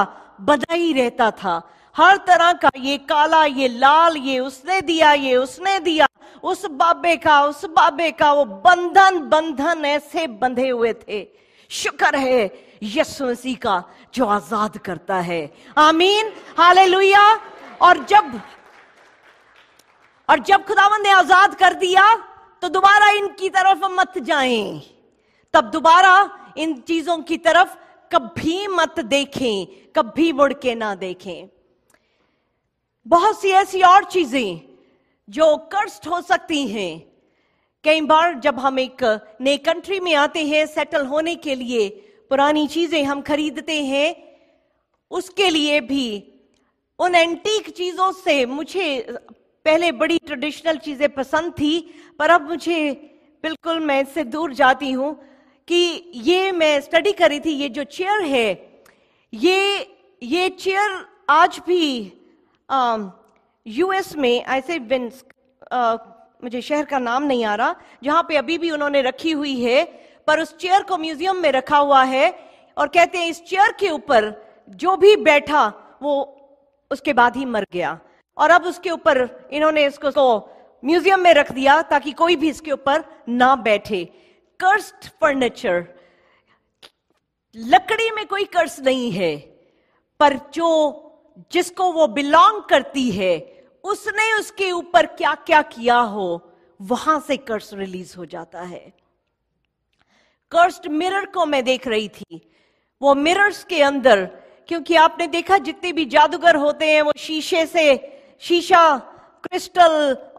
बदा ही रहता था हर तरह का ये काला ये लाल ये उसने दिया ये उसने दिया उस बाबे का उस बाबे का वो बंधन बंधन ऐसे बंधे हुए थे शुक्र है यीशु मसीह का जो आजाद करता है आमीन हाले और जब और जब खुदावन ने आजाद कर दिया तो दोबारा इनकी तरफ मत जाएं तब दोबारा इन चीजों की तरफ कभी मत देखें कभी मुड़ के ना देखें बहुत सी ऐसी और चीजें जो कर्स्ट हो सकती हैं कई बार जब हम एक नई कंट्री में आते हैं सेटल होने के लिए पुरानी चीजें हम खरीदते हैं उसके लिए भी उन एंटीक चीजों से मुझे पहले बड़ी ट्रेडिशनल चीजें पसंद थी पर अब मुझे बिल्कुल मैं इससे दूर जाती हूं कि ये मैं स्टडी कर रही थी ये जो चेयर है ये ये चेयर आज भी यूएस um, में ऐसे विंस uh, मुझे शहर का नाम नहीं आ रहा जहां पे अभी भी उन्होंने रखी हुई है पर उस चेयर को म्यूजियम में रखा हुआ है और कहते हैं इस चेयर के ऊपर जो भी बैठा वो उसके बाद ही मर गया और अब उसके ऊपर इन्होंने इसको म्यूजियम तो में रख दिया ताकि कोई भी इसके ऊपर ना बैठे कर्स्ड फर्नीचर लकड़ी में कोई कर्ज नहीं है पर जो जिसको वो बिलोंग करती है उसने उसके ऊपर क्या क्या किया हो वहां से कर्स रिलीज हो जाता है कर्स्ड मिरर को मैं देख रही थी वो मिरर्स के अंदर क्योंकि आपने देखा जितने भी जादूगर होते हैं वो शीशे से शीशा क्रिस्टल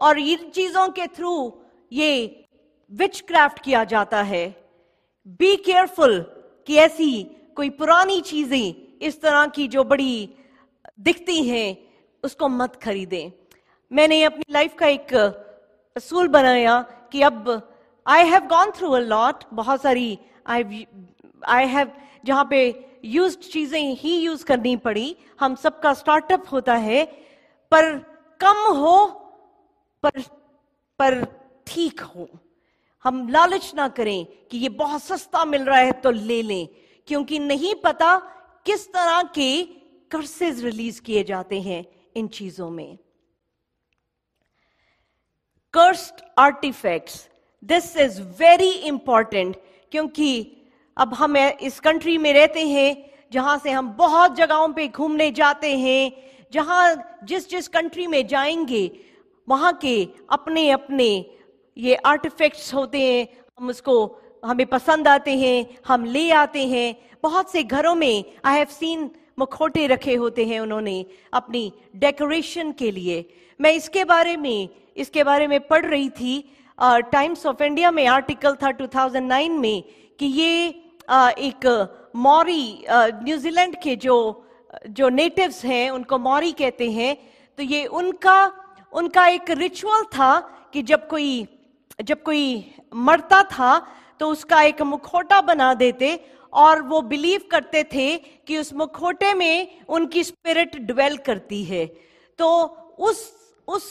और इन चीजों के थ्रू ये विच क्राफ्ट किया जाता है बी केयरफुल कि ऐसी कोई पुरानी चीजें इस तरह की जो बड़ी दिखती हैं उसको मत खरीदें मैंने अपनी लाइफ का एक असूल बनाया कि अब I have gone through a lot बहुत सारी आई आई हैव जहाँ पे यूज चीजें ही यूज करनी पड़ी हम सबका स्टार्टअप होता है पर कम हो पर पर ठीक हो हम लालच ना करें कि ये बहुत सस्ता मिल रहा है तो ले लें क्योंकि नहीं पता किस तरह के कर्सेज रिलीज किए जाते हैं इन चीजों में cursed artifacts this is very important क्योंकि अब हम इस कंट्री में रहते हैं जहां से हम बहुत जगहों पे घूमने जाते हैं जहां जिस जिस कंट्री में जाएंगे वहां के अपने अपने ये आर्टिफैक्ट्स होते हैं हम उसको हमें पसंद आते हैं हम ले आते हैं बहुत से घरों में आई हैव सीन मखोटे रखे होते हैं उन्होंने अपनी डेकोरेशन के लिए मैं इसके बारे में इसके बारे में पढ़ रही थी टाइम्स ऑफ इंडिया में आर्टिकल था 2009 में कि ये आ, एक मौरी न्यूजीलैंड के जो जो नेटिव्स हैं उनको मौरी कहते हैं तो ये उनका उनका एक रिचुअल था कि जब कोई जब कोई मरता था तो उसका एक मुखोटा बना देते और वो बिलीव करते थे कि उस मुखोटे में उनकी स्पिरिट डवेल करती है तो उस उस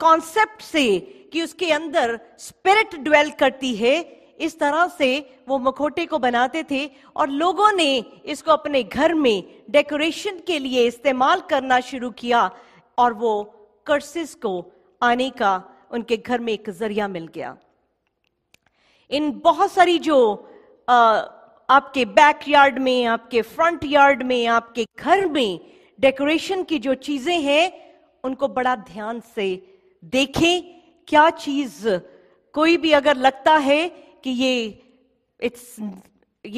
कॉन्सेप्ट से कि उसके अंदर स्पिरिट डवेल करती है इस तरह से वो मखोटे को बनाते थे और लोगों ने इसको अपने घर में डेकोरेशन के लिए इस्तेमाल करना शुरू किया और वो कर्सिस को आने का उनके घर में एक जरिया मिल गया इन बहुत सारी जो आ, आपके बैकयार्ड में आपके फ्रंट यार्ड में आपके घर में डेकोरेशन की जो चीजें हैं उनको बड़ा ध्यान से देखें क्या चीज कोई भी अगर लगता है कि ये इट्स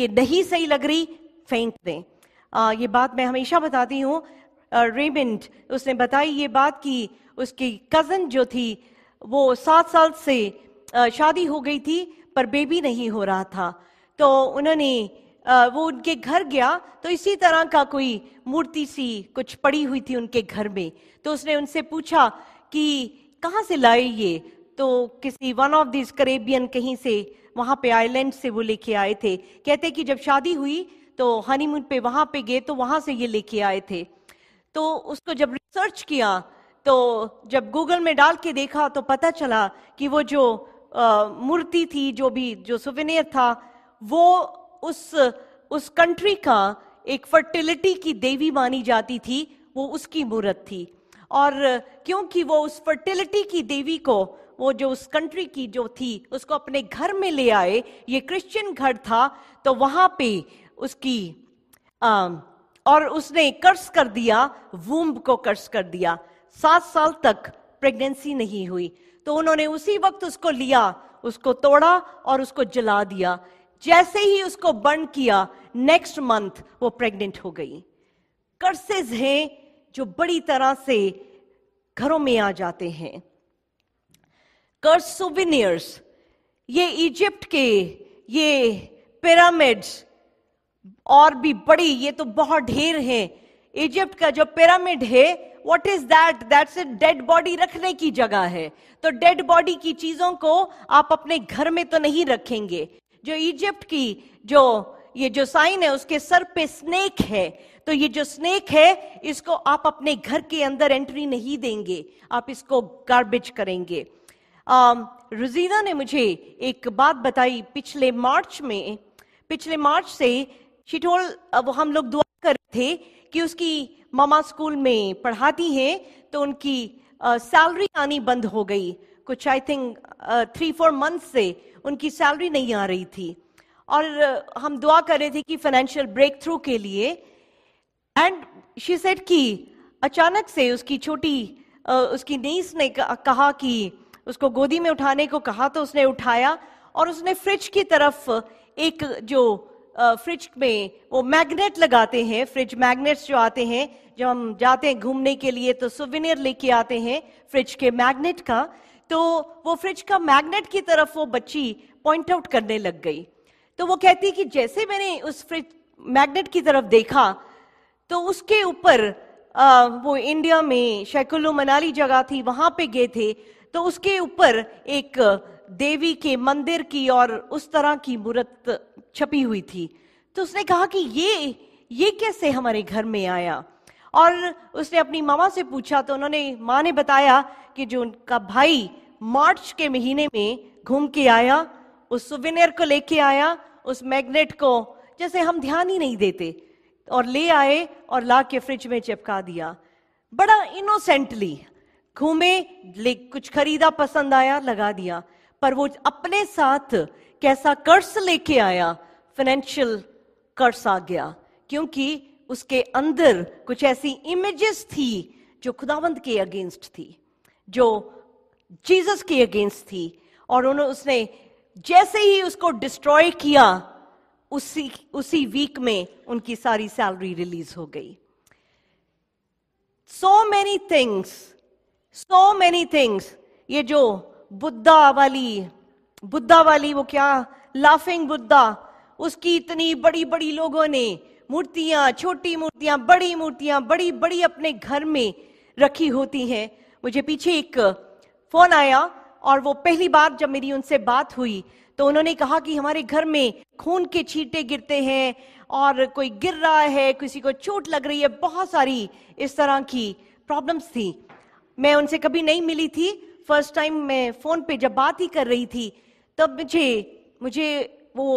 ये नहीं सही लग रही फेंक दें आ, ये बात मैं हमेशा बताती हूँ रेमेंड उसने बताई ये बात कि उसकी कजन जो थी वो सात साल से शादी हो गई थी पर बेबी नहीं हो रहा था तो उन्होंने वो उनके घर गया तो इसी तरह का कोई मूर्ति सी कुछ पड़ी हुई थी उनके घर में तो उसने उनसे पूछा कि कहाँ से लाए ये तो किसी वन ऑफ दिस करेबियन कहीं से वहाँ पे आइलैंड से वो लेके आए थे कहते कि जब शादी हुई तो हनीमून पे वहाँ पे गए तो वहाँ से ये लेके आए थे तो उसको जब रिसर्च किया तो जब गूगल में डाल के देखा तो पता चला कि वो जो मूर्ति थी जो भी जो सुविनियर था वो उस उस कंट्री का एक फर्टिलिटी की देवी मानी जाती थी वो उसकी मूर्त थी और क्योंकि वो उस फर्टिलिटी की देवी को वो जो उस कंट्री की जो थी उसको अपने घर में ले आए ये क्रिश्चियन घर था तो वहां पे उसकी आ, और उसने कर्ज कर दिया वूम्ब को कर्ज कर दिया सात साल तक प्रेगनेंसी नहीं हुई तो उन्होंने उसी वक्त उसको लिया उसको तोड़ा और उसको जला दिया जैसे ही उसको बर्न किया नेक्स्ट मंथ वो प्रेग्नेंट हो गई कर्सेज हैं जो बड़ी तरह से घरों में आ जाते हैं कर्स सुविनियर्स ये इजिप्ट के ये पिरामिड्स और भी बड़ी ये तो बहुत ढेर हैं इजिप्ट का जो पिरामिड है what is that that's a dead body रखने की जगह है तो डेड बॉडी की चीजों को आप अपने घर में तो नहीं रखेंगे जो इजिप्ट की जो ये जो साइन है उसके सर पे स्नेक है तो ये जो स्नेक है इसको आप अपने घर के अंदर एंट्री नहीं देंगे आप इसको गार्बेज करेंगे रुजीना um, ने मुझे एक बात बताई पिछले मार्च में पिछले मार्च से शिटोल वो हम लोग दुआ कर रहे थे कि उसकी मामा स्कूल में पढ़ाती हैं तो उनकी सैलरी आनी बंद हो गई कुछ I think three four month से उनकी सैलरी नहीं आ रही थी और हम दुआ कर रहे थे कि फाइनेंशियल ब्रेक थ्रू के लिए एंड शी सेड कि अचानक से उसकी छोटी उसकी नीस ने कहा कि उसको गोदी में उठाने को कहा तो उसने उठाया और उसने फ्रिज की तरफ एक जो फ्रिज में वो मैग्नेट लगाते हैं फ्रिज मैग्नेट्स जो आते हैं जब हम जाते हैं घूमने के लिए तो सुविनियर लेके आते हैं फ्रिज के मैग्नेट का तो वो फ्रिज का मैग्नेट की तरफ वो बच्ची पॉइंट आउट करने लग गई तो वो कहती कि जैसे मैंने उस फ्रिज मैग्नेट की तरफ देखा तो उसके ऊपर वो इंडिया में शैकुल्लू मनाली जगह थी वहां पे गए थे तो उसके ऊपर एक देवी के मंदिर की और उस तरह की मूर्त छपी हुई थी तो उसने कहा कि ये ये कैसे हमारे घर में आया और उसने अपनी मामा से पूछा तो उन्होंने माँ ने बताया कि जो उनका भाई मार्च के महीने में घूम के आया उस सुविनेर को लेके आया उस मैग्नेट को जैसे हम ध्यान ही नहीं देते और ले आए और ला के फ्रिज में चिपका दिया बड़ा इनोसेंटली घूमे ले कुछ खरीदा पसंद आया लगा दिया पर वो अपने साथ कैसा कर्स लेके आया फाइनेंशियल कर्स आ गया क्योंकि उसके अंदर कुछ ऐसी इमेजेस थी जो खुदावंद के अगेंस्ट थी जो जीसस के अगेंस्ट थी और उन्होंने उसने जैसे ही उसको डिस्ट्रॉय किया उसी उसी वीक में उनकी सारी सैलरी रिलीज हो गई so many things so many things ये जो बुद्धा वाली बुद्धा वाली वो क्या लाफिंग बुद्धा उसकी इतनी बड़ी बड़ी लोगों ने मूर्तियां छोटी मूर्तियां बड़ी मूर्तियां बड़ी बड़ी अपने घर में रखी होती हैं मुझे पीछे एक फोन आया और वो पहली बार जब मेरी उनसे बात हुई तो उन्होंने कहा कि हमारे घर में खून के छींटे गिरते हैं और कोई गिर रहा है किसी को चोट लग रही है बहुत सारी इस तरह की प्रॉब्लम्स थी मैं उनसे कभी नहीं मिली थी फर्स्ट टाइम मैं फ़ोन पे जब बात ही कर रही थी तब मुझे मुझे वो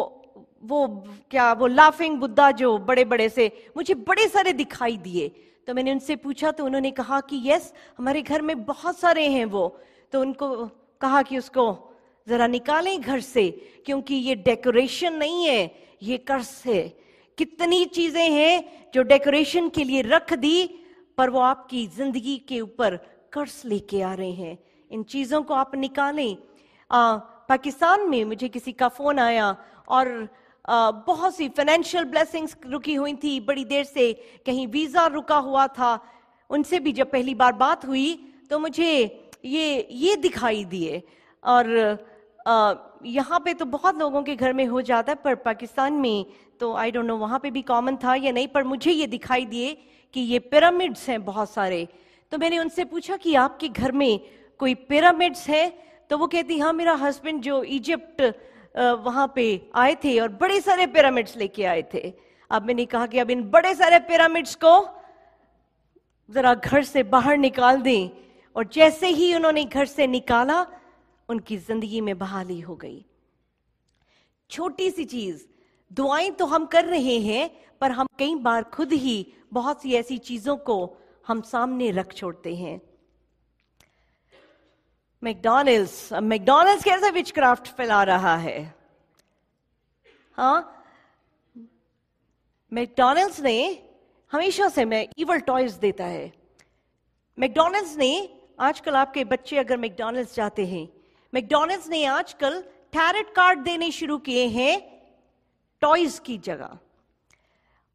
वो क्या वो लाफिंग बुद्धा जो बड़े बड़े से मुझे बड़े सारे दिखाई दिए तो मैंने उनसे पूछा तो उन्होंने कहा कि यस हमारे घर में बहुत सारे हैं वो तो उनको कहा कि उसको जरा निकालें घर से क्योंकि ये डेकोरेशन नहीं है ये कर्स है कितनी चीजें हैं जो डेकोरेशन के लिए रख दी पर वो आपकी जिंदगी के ऊपर कर्ज लेके आ रहे हैं इन चीजों को आप निकालें आ, पाकिस्तान में मुझे किसी का फोन आया और बहुत सी फाइनेंशियल ब्लेसिंग्स रुकी हुई थी बड़ी देर से कहीं वीज़ा रुका हुआ था उनसे भी जब पहली बार बात हुई तो मुझे ये ये दिखाई दिए और यहाँ पे तो बहुत लोगों के घर में हो जाता है पर पाकिस्तान में तो आई डोंट नो वहाँ पे भी कॉमन था या नहीं पर मुझे ये दिखाई दिए कि ये पिरामिड्स हैं बहुत सारे तो मैंने उनसे पूछा कि आपके घर में कोई पिरामिड्स हैं तो वो कहती हाँ मेरा हस्बैंड जो इजिप्ट वहां पे आए थे और बड़े सारे पिरामिड्स लेके आए थे अब मैंने कहा कि अब इन बड़े सारे पिरामिड्स को जरा घर से बाहर निकाल दें और जैसे ही उन्होंने घर से निकाला उनकी जिंदगी में बहाली हो गई छोटी सी चीज दुआएं तो हम कर रहे हैं पर हम कई बार खुद ही बहुत सी ऐसी चीजों को हम सामने रख छोड़ते हैं मैकडोनल्ड्स अब मैकडोनल्ड्स कैसे विचक्राफ्ट फैला रहा है हाँ मैकडोनल्ड्स ने हमेशा से मैं इवल टॉयज देता है मैकडोनल्ड्स ने आजकल आपके बच्चे अगर मैकडोनल्ड्स जाते हैं मैकडॉनल्ड्स ने आजकल टैरेट कार्ड देने शुरू किए हैं टॉयज की जगह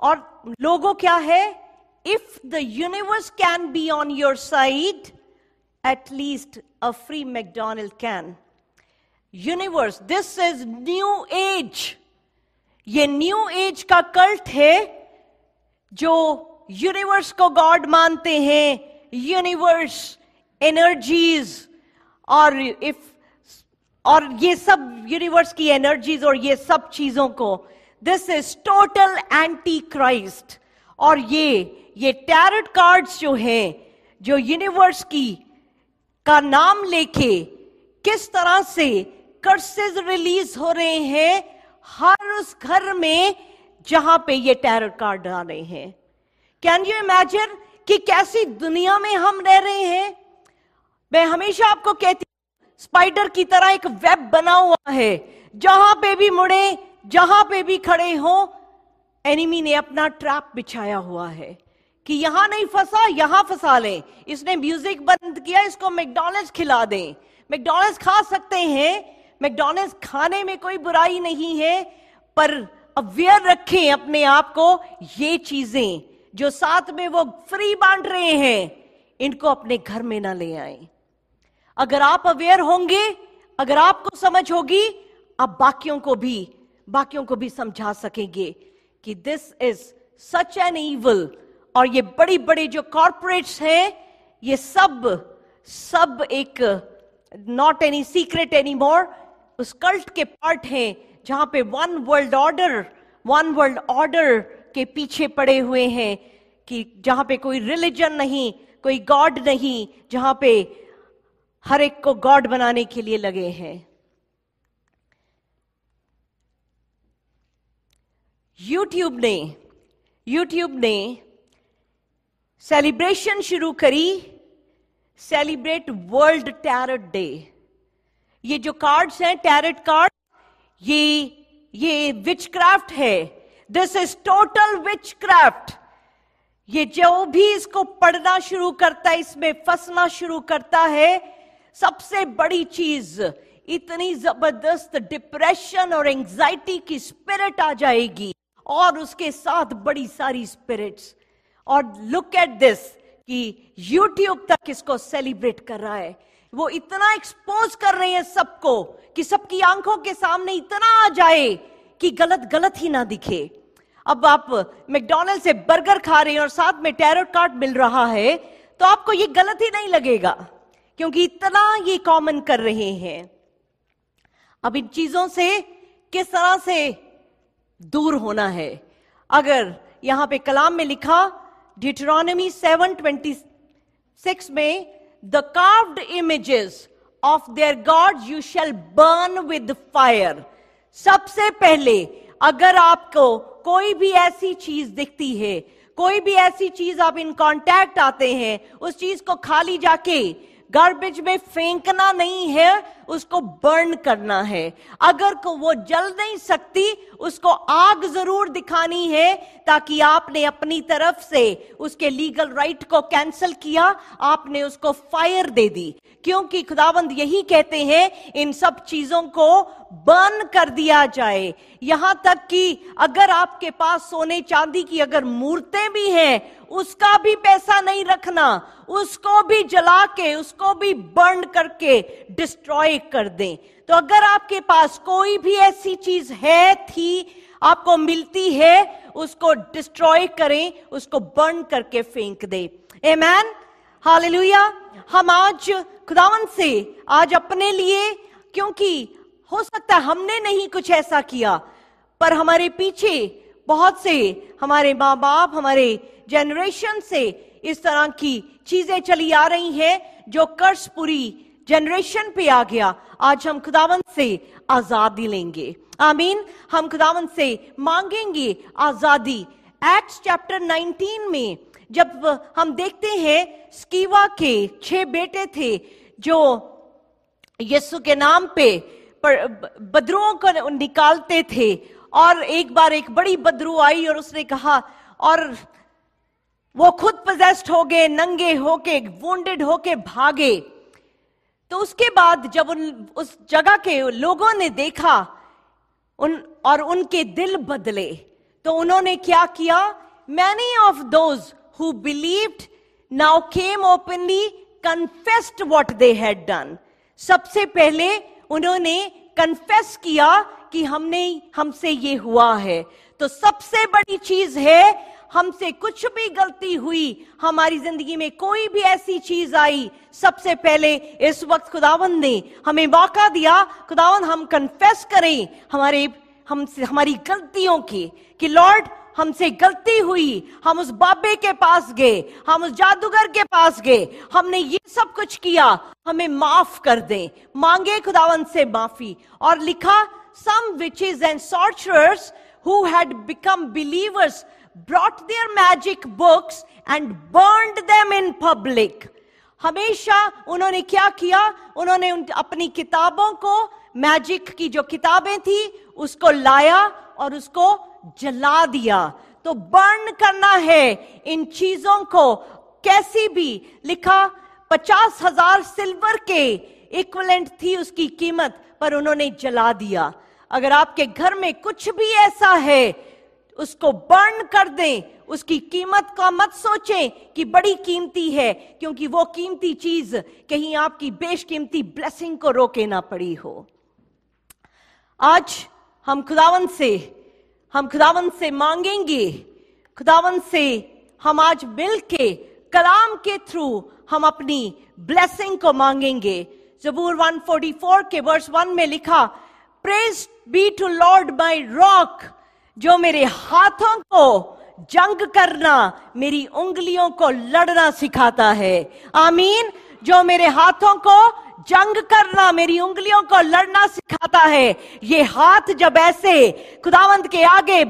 और लोगों क्या है if the universe can be on your side at least a free McDonald can. Universe this is new age ये न्यू एज का कल्ट है जो यूनिवर्स को गॉड मानते हैं यूनिवर्स एनर्जीज और इफ और ये सब यूनिवर्स की एनर्जीज और ये सब चीजों को this is total antichrist और ये ये टैरट कार्ड्स जो हैं जो यूनिवर्स की का नाम लेके किस तरह से कर्सेज रिलीज हो रहे हैं हर उस घर में जहां पे ये टेरर कार्ड आ रहे हैं कैन यू इमेजिन कि कैसी दुनिया में हम रह रहे हैं मैं हमेशा आपको कहती स्पाइडर की तरह एक वेब बना हुआ है जहां पे भी मुड़े जहां पे भी खड़े हो एनिमी ने अपना ट्रैप बिछाया हुआ है कि यहां नहीं फंसा यहां फंसा लें इसने म्यूजिक बंद किया इसको मैकडोनल्ड खिला दें मैकडोनल्ड्स खा सकते हैं मैकडोनल्ड्स खाने में कोई बुराई नहीं है पर अवेयर रखें अपने आप को ये चीजें जो साथ में वो फ्री बांट रहे हैं इनको अपने घर में ना ले आए अगर आप अवेयर होंगे अगर आपको समझ होगी आप बाकियों को भी बाकियों को भी समझा सकेंगे कि this is such an evil और ये बड़ी बड़ी जो कॉरपोरेट्स हैं ये सब सब एक not any secret any more उस कल्ट के पार्ट हैं जहां पे one world order one world order के पीछे पड़े हुए हैं कि जहां पे कोई रिलीजन नहीं कोई गॉड नहीं जहां पे हर एक को गॉड बनाने के लिए लगे हैं यूट्यूब ने यूट्यूब ने सेलिब्रेशन शुरू करी सेलिब्रेट वर्ल्ड टैरट डे ये जो कार्ड्स हैं टैरट कार्ड ये ये विच क्राफ्ट है this is total witchcraft ये जो भी इसको पढ़ना शुरू करता है इसमें फंसना शुरू करता है सबसे बड़ी चीज इतनी जबरदस्त डिप्रेशन और एंजाइटी की स्पिरिट आ जाएगी और उसके साथ बड़ी सारी स्पिरिट्स और लुक एट दिस कि यूट्यूब तक इसको सेलिब्रेट कर रहा है वो इतना एक्सपोज कर रहे हैं सबको कि सबकी आंखों के सामने इतना आ जाए कि गलत गलत ही ना दिखे अब आप मैकडोनल्ड से बर्गर खा रहे हैं और साथ में टैरोट कार्ड मिल रहा है तो आपको ये गलत ही नहीं लगेगा क्योंकि इतना ये कॉमन कर रहे हैं अब इन चीजों से किस तरह से दूर होना है अगर यहां पे कलाम में लिखा डिट्रोनमी 7:26 में the carved images of their god you shall burn with fire सबसे पहले अगर आपको कोई भी ऐसी चीज दिखती है कोई भी ऐसी चीज आप इन कांटेक्ट आते हैं उस चीज को खाली जाके गार्बेज में फेंकना नहीं है उसको बर्न करना है अगर को वो जल नहीं सकती उसको आग जरूर दिखानी है ताकि आपने अपनी तरफ से उसके लीगल राइट को कैंसिल किया आपने उसको फायर दे दी क्योंकि खुदाबंद यही कहते हैं इन सब चीजों को बर्न कर दिया जाए यहां तक कि अगर आपके पास सोने चांदी की अगर मूर्तें भी हैं उसका भी पैसा नहीं रखना उसको भी जला के उसको भी बर्न करके डिस्ट्रॉय कर दें तो अगर आपके पास कोई भी ऐसी चीज है थी आपको मिलती है उसको डिस्ट्रॉय करें उसको बर्न करके फेंक दे एमैन हालेलुया हम आज खुदावन से आज अपने लिए क्योंकि हो सकता है हमने नहीं कुछ ऐसा किया पर हमारे पीछे बहुत से हमारे माँ बाप हमारे जनरेशन से इस तरह की चीजें चली आ रही हैं जो कर्ज पूरी जनरेशन पे आ गया आज हम खुदावन से आजादी लेंगे आमीन हम खुदावन से मांगेंगे आजादी एक्ट चैप्टर 19 में जब हम देखते हैं स्कीवा के छह बेटे थे जो यीशु के नाम पे बदरुओं को निकालते थे और एक बार एक बड़ी बदरू आई और उसने कहा और वो खुद पजेस्ट हो गए नंगे होके वेड होके भागे तो उसके बाद जब उन उस जगह के लोगों ने देखा उन और उनके दिल बदले तो उन्होंने क्या किया many of those who believed now came openly confessed what they had done सबसे पहले उन्होंने कन्फेस किया कि हमने हमसे ये हुआ है तो सबसे बड़ी चीज है हमसे कुछ भी गलती हुई हमारी जिंदगी में कोई भी ऐसी चीज आई सबसे पहले इस वक्त खुदावन ने हमें मौका दिया खुदावन हम कन्फेस करें हमारे हम हमारी गलतियों की कि लॉर्ड हमसे गलती हुई हम उस बाबे के पास गए हम उस जादूगर के पास गए हमने ये सब कुछ किया हमें माफ कर दे मांगे खुदावन से माफी और लिखा some witches and sorcerers who had become believers brought their magic books and burn them in public हमेशा उन्होंने क्या किया उन्होंने उन अपनी किताबों को मैजिक की जो किताबें थी उसको लाया और उसको जला दिया तो बर्न करना है इन चीजों को कैसी भी लिखा पचास हजार सिल्वर के इक्वलेंट थी उसकी कीमत पर उन्होंने जला दिया अगर आपके घर में कुछ भी ऐसा है उसको बर्न कर दें उसकी कीमत का मत सोचें कि बड़ी कीमती है क्योंकि वो कीमती चीज कहीं आपकी बेशकीमती ब्लेसिंग को रोके ना पड़ी हो आज हम खुदावन से हम खुदावन से मांगेंगे खुदावन से हम आज मिल के कलाम के थ्रू हम अपनी ब्लेसिंग को मांगेंगे जबूर 144 के वर्ष 1 में लिखा praise be to lord my rock जो मेरे हाथों को जंग करना मेरी उंगलियों को लड़ना सिखाता है आमीन जो मेरे हाथों को जंग करना मेरी उंगलियों को लड़ना सिखाता है ये हाथ जब ऐसे खुदावंत के आगे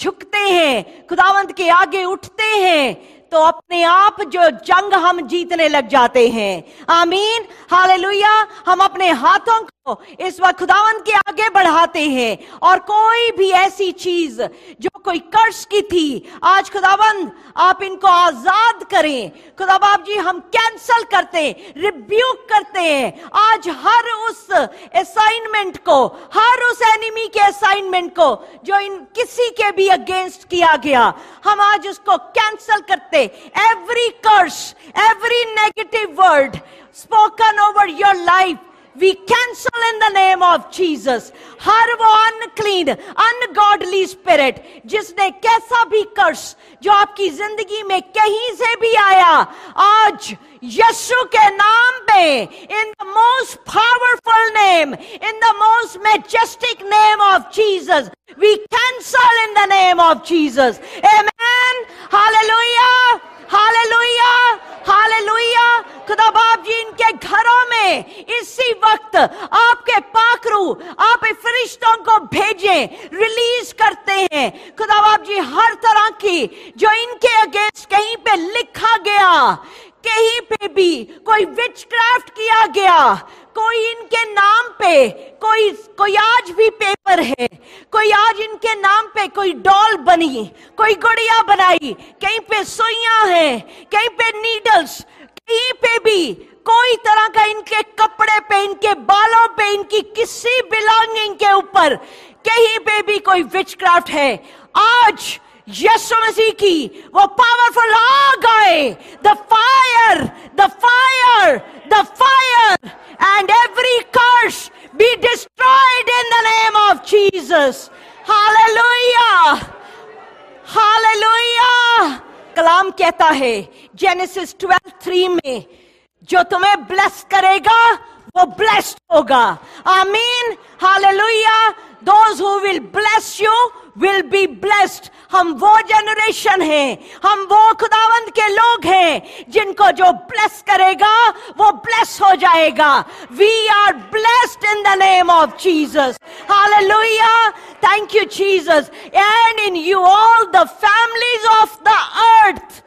झुकते हैं खुदावंत के आगे उठते हैं तो अपने आप जो जंग हम जीतने लग जाते हैं आमीन हालेलुया हम अपने हाथों इस वक्त खुदावन के आगे बढ़ाते हैं और कोई भी ऐसी चीज जो कोई कर्ज की थी आज खुदावन आप इनको आजाद करें खुदाबाब जी हम कैंसल करते हैं रिब्यूक करते हैं आज हर उस असाइनमेंट को हर उस एनिमी के असाइनमेंट को जो इन किसी के भी अगेंस्ट किया गया हम आज उसको कैंसल करते every curse every negative word spoken over your life we cancel in the name of Jesus. Har wo unclean, ungodly spirit, jisne kaisa bhi curse, jo aapki zindagi mein kahin se bhi aaya, aaj Yeshu ke naam pe, in the most powerful name, in the most majestic name of Jesus, we cancel in the name of Jesus. Amen. Hallelujah. Hallelujah hallelujah खुदा बाप जी इनके घरों में इसी वक्त आपके पाखरू आप फरिश्तों को भेजें रिलीज करते हैं खुदा बाप जी हर तरह की जो इनके अगेंस्ट कहीं पे लिखा गया कहीं पे भी कोई विच क्राफ्ट किया गया कोई इनके नाम पे कोई कोई आज भी पेपर है कोई आज इनके नाम पे कोई डॉल बनी कोई गुड़िया बनाई कहीं पे सोइया है कहीं पे नीडल्स कहीं पे भी कोई तरह का इनके कपड़े पे इनके बालों पे इनकी किसी बिलोंगिंग के ऊपर कहीं पे भी कोई विच क्राफ्ट है आज यीशु मसीह की वो पावरफुल आग आए the fire the fire the fire and every curse be destroyed in the name of Jesus hallelujah hallelujah कलाम कहता है जेनेसिस 12:3 में जो तुम्हें ब्लेस करेगा वो ब्लेस्ड होगा आमीन hallelujah those who will bless you will be blessed हम वो जनरेशन हैं हम वो खुदावंद के लोग हैं जिनको जो ब्लेस करेगा वो ब्लेस हो जाएगा we are blessed in the name of Jesus hallelujah thank you Jesus and in you all the families of the earth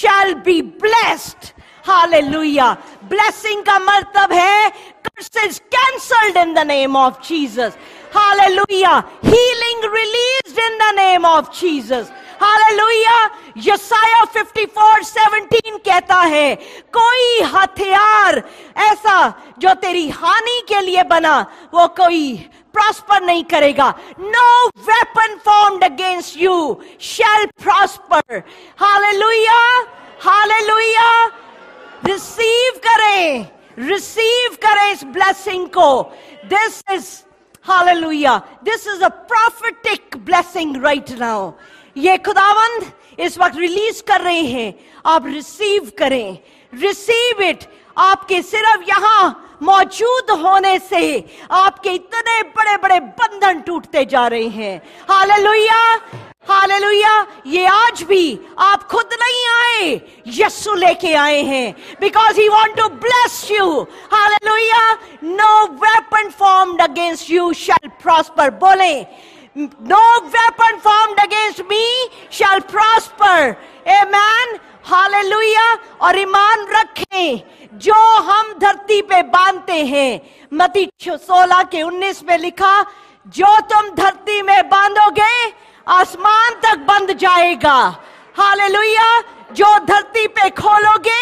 shall be blessed hallelujah blessing का मतलब है curses cancelled in the name of Jesus Hallelujah. Healing released in the name of Jesus. Hallelujah. यसाया 54:17 कहता है कोई हथियार ऐसा जो तेरी हानि के लिए बना वो कोई प्रॉस्पर नहीं करेगा no weapon formed against you shall prosper hallelujah hallelujah receive करें रिसीव करें इस ब्लेसिंग को this is hallelujah this is a prophetic blessing right now ये खुदावंद इस वक्त रिलीज कर रहे हैं आप रिसीव करें रिसीव इट आपके सिर्फ यहां मौजूद होने से आपके इतने बड़े बड़े बंधन टूटते जा रहे हैं हालेलुया हालेलुया ये आज भी आप खुद नहीं आए यस्सु लेके आए हैं because he want to bless you hallelujah no weapon formed against you shall prosper बोले no weapon formed against me shall prosper amen hallelujah और ईमान रखें जो हम धरती पे बांधते हैं मती सोलह के उन्नीस में लिखा जो तुम धरती में बांधोगे आसमान तक बंध जाएगा हालेलुया जो धरती पे खोलोगे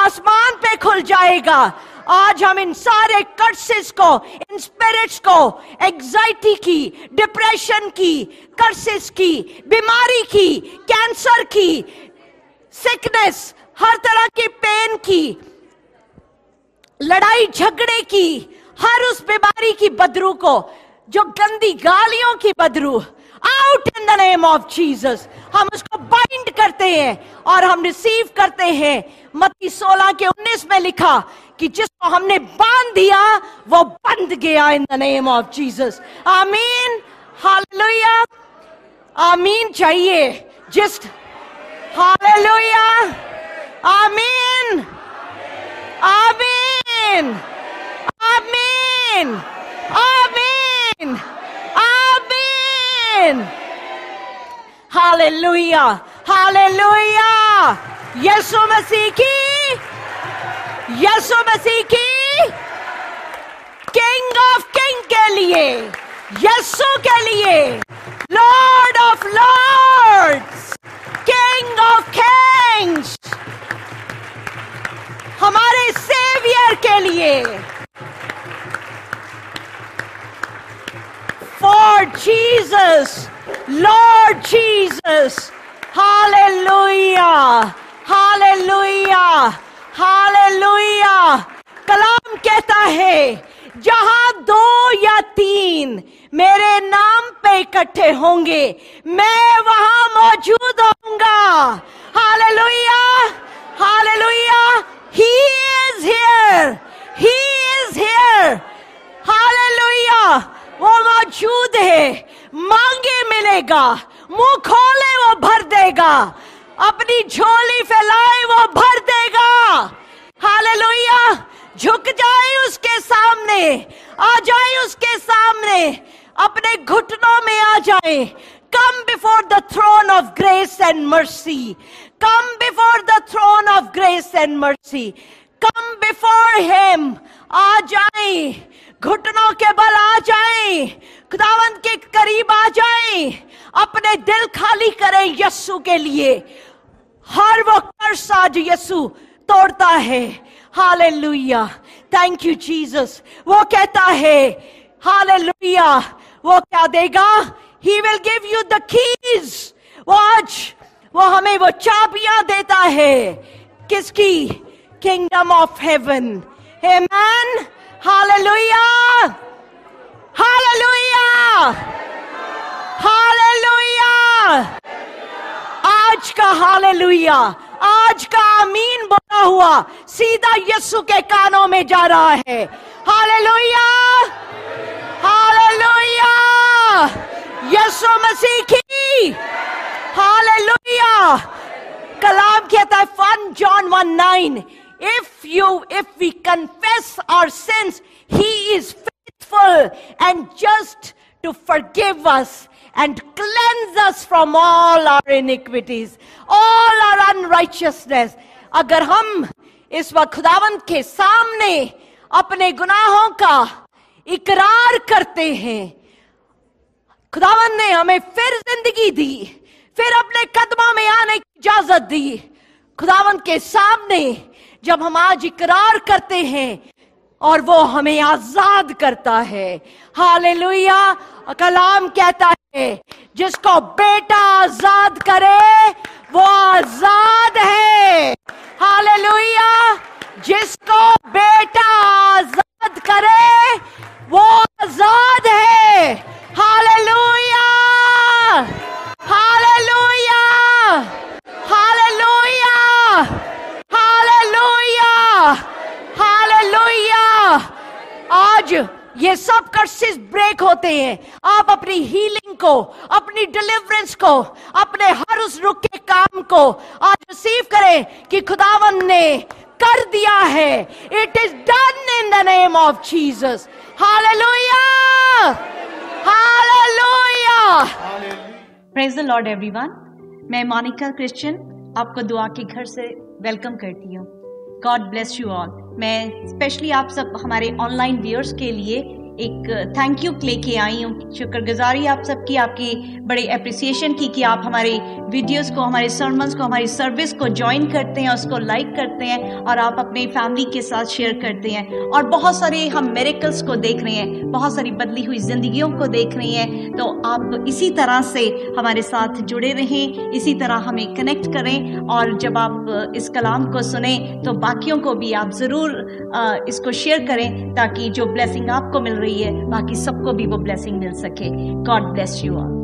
आसमान पे खुल जाएगा आज हम इन सारे कर्सेस को इन स्पिरिट्स को एग्जाइटी की डिप्रेशन की कर्सेस की बीमारी की कैंसर की सिकनेस हर तरह की पेन की लड़ाई झगड़े की हर उस बीमारी की बदरू को जो गंदी गालियों की बदरू out in the name of Jesus हम उसको बाइंड करते हैं और हम रिसीव करते हैं मत्ती 16 के 19 में लिखा कि जिसको हमने बांध दिया वो बंद गया in the name of Jesus आमीन हालेलुया आमीन चाहिए जिस Hallelujah. Amen. Amen. Amen. Amen. Amen. Hallelujah. Hallelujah. यीशु मसीह की यीशु King of किंग यस्सु के लिए lord of lords king of kings हमारे सेवियर के लिए for Jesus lord Jesus hallelujah hallelujah hallelujah कलाम कहता है जहां दो या तीन मेरे नाम पे इकट्ठे होंगे मैं वहां मौजूद होऊंगा hallelujah hallelujah he is here he is here hallelujah वो मौजूद है मांगे मिलेगा मुंह खोले वो भर देगा अपनी झोली फैलाए वो भर देगा हालेलुया झुक जाए उसके सामने आ जाए उसके सामने अपने घुटनों में आ जाए come before the throne of grace and mercy come before the throne of grace and mercy come before him आ जाए घुटनों के बल आ जाए खुदावन के करीब आ जाए अपने दिल खाली करें यस्सु के लिए हर वो कर्ज आज यस्सु तोड़ता है हालेलुया थैंक यू जीसस वो कहता है हालेलुया वो क्या देगा he will give you the keys वो आज वो हमें वो चाबियां देता है किसकी kingdom of heaven amen hallelujah hallelujah hallelujah आज का हालेलुया आज का अमीन बोला हुआ सीधा यस्सु के कानों में जा रहा है हालेलुया हालेलुया यस्सु मसीह की हालेलुया कलाम कहता है फन John one nine if you if we confess our sins he is faithful and just to forgive us and cleanse us from all our iniquities, all our unrighteousness. अगर हम इस वक्त खुदावंत के सामने अपने गुनाहों का इकरार करते हैं खुदावन ने हमें फिर जिंदगी दी फिर अपने कदमों में आने की इजाजत दी खुदावन के सामने जब हम आज इकरार करते हैं और वो हमें आजाद करता है हालेलुया कलाम कहता है जिसको बेटा आजाद करे वो आजाद है हालेलुया जिसको बेटा आजाद करे वो आजाद है hallelujah hallelujah hallelujah hallelujah hallelujah आज ये सब कर्सेस ब्रेक होते हैं आप अपनी हीलिंग को अपनी डिलीवरेंस को अपने हर उस रुक के काम को आज रिसीव करें कि खुदावन ने कर दिया है it is done in the name of Jesus hallelujah hallelujah praise the lord everyone मैं मोनिका क्रिश्चियन आपको दुआ के घर से वेलकम करती हूँ गॉड ब्लेस यू ऑल मैं स्पेशली आप सब हमारे ऑनलाइन व्यूअर्स के लिए एक थैंक यू लेके आई हूँ शुक्रगुजारी आप सबकी आपकी बड़े अप्रिसिएशन की कि आप हमारे वीडियोस को हमारे सर्मन्स को हमारी सर्विस को ज्वाइन करते हैं उसको लाइक करते हैं और आप अपने फैमिली के साथ शेयर करते हैं और बहुत सारे हम मेरेकल्स को देख रहे हैं बहुत सारी बदली हुई जिंदगियों को देख रहे हैं तो आप इसी तरह से हमारे साथ जुड़े रहें इसी तरह हमें कनेक्ट करें और जब आप इस कलाम को सुने तो बाकियों को भी आप ज़रूर इसको शेयर करें ताकि जो ब्लेसिंग आपको मिल रही रही है बाकी सबको भी वो ब्लेसिंग मिल सके गॉड ब्लेस यू ऑल